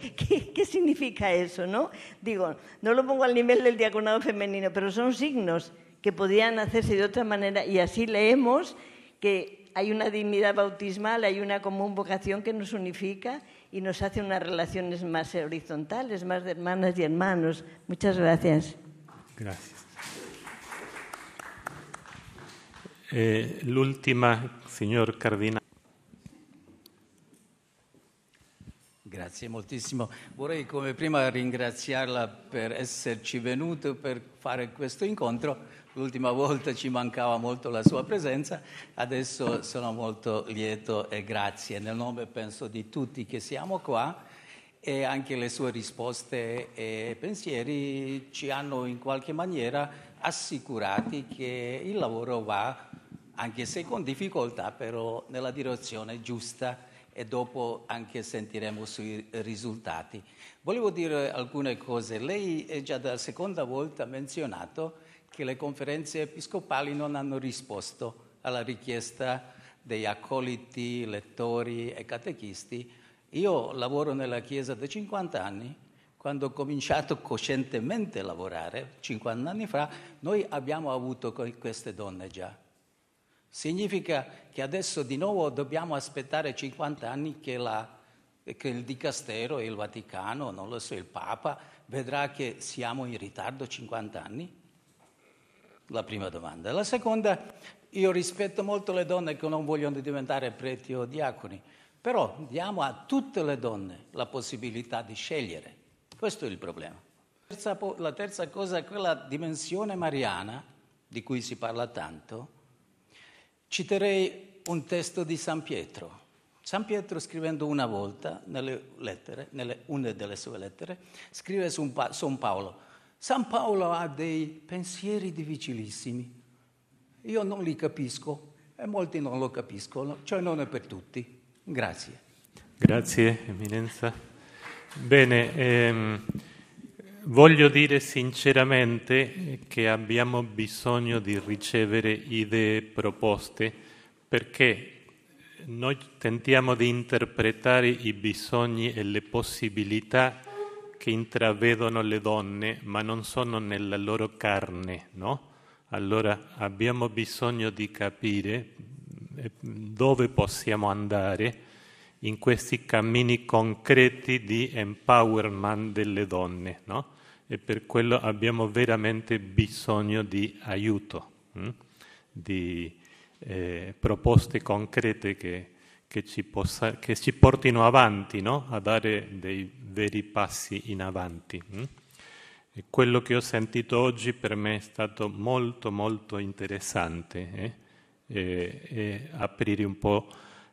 ¿Qué, significa eso, no? Digo, no lo pongo al nivel del diaconado femenino, pero son signos que podían hacerse de otra manera y así leemos que hay una dignidad bautismal, hay una común vocación que nos unifica y nos hace unas relaciones más horizontales, más de hermanas y hermanos. Muchas gracias. Gracias. Eh, la última, señor Cardinal. Grazie moltissimo. Vorrei come prima ringraziarla per esserci venuto, per fare questo incontro. L'ultima volta ci mancava molto la sua presenza, adesso sono molto lieto e grazie nel nome penso di tutti che siamo qua e anche le sue risposte e pensieri ci hanno in qualche maniera assicurati che il lavoro va, anche se con difficoltà, però nella direzione giusta e dopo anche sentiremo sui risultati. Volevo dire alcune cose. Lei è già dalla seconda volta menzionato che le conferenze episcopali non hanno risposto alla richiesta dei accoliti, lettori e catechisti. Io lavoro nella Chiesa da 50 anni, quando ho cominciato coscientemente a lavorare, 50 anni fa, noi abbiamo avuto queste donne già Significa che adesso di nuovo dobbiamo aspettare 50 anni che, la, che il Dicastero e il Vaticano, non lo so, il Papa, vedrà che siamo in ritardo 50 anni? La prima domanda. La seconda, io rispetto molto le donne che non vogliono diventare preti o diaconi, però diamo a tutte le donne la possibilità di scegliere. Questo è il problema. La terza cosa è quella dimensione mariana, di cui si parla tanto, Citerei un testo di San Pietro. San Pietro, scrivendo una volta nelle lettere, nelle, una delle sue lettere, scrive su San Paolo. San Paolo ha dei pensieri difficilissimi. Io non li capisco e molti non lo capiscono, cioè non è per tutti. Grazie. Grazie, Eminenza. Bene. Ehm... Voglio dire sinceramente che abbiamo bisogno di ricevere idee, proposte, perché noi tentiamo di interpretare i bisogni e le possibilità che intravedono le donne, ma non sono nella loro carne, no? Allora abbiamo bisogno di capire eh, dove possiamo andare in questi cammini concreti di empowerment delle donne, no? e per quello abbiamo veramente bisogno di aiuto, hm? di eh, proposte concrete che, che, ci possa, che, ci portino avanti, no? a dare dei veri passi in avanti. Hm? quello che ho sentito oggi per me è stato molto molto interessante, eh? e, e aprire un po'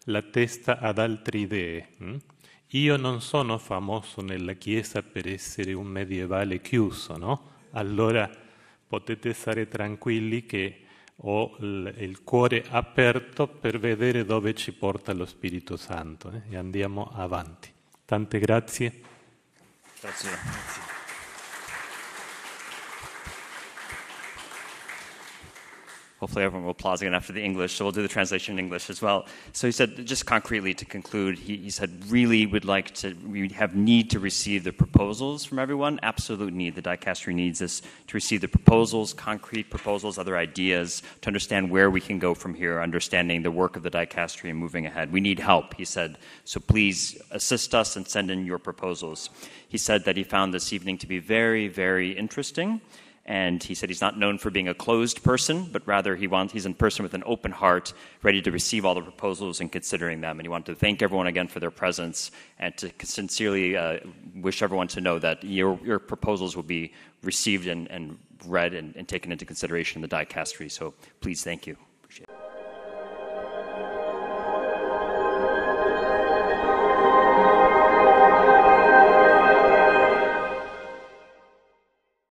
la testa ad altre idee. Hm? Io non sono famoso nella Chiesa per essere un medievale chiuso, no? Allora potete stare tranquilli che ho il cuore aperto per vedere dove ci porta lo Spirito Santo eh? e andiamo avanti. Tante grazie. grazie. hopefully everyone will applaud again after the English, so we'll do the translation in English as well. So he said, just concretely to conclude, he, he said, really would like to, we have need to receive the proposals from everyone, absolute need. The dicastery needs us to receive the proposals, concrete proposals, other ideas, to understand where we can go from here, understanding the work of the dicastery and moving ahead. We need help, he said, so please assist us and send in your proposals. He said that he found this evening to be very, very interesting. And he said he's not known for being a closed person, but rather he wants, he's a person with an open heart, ready to receive all the proposals and considering them. And he wanted to thank everyone again for their presence and to sincerely uh, wish everyone to know that your, your proposals will be received and, and read and, and taken into consideration in the die So please thank you. Appreciate it.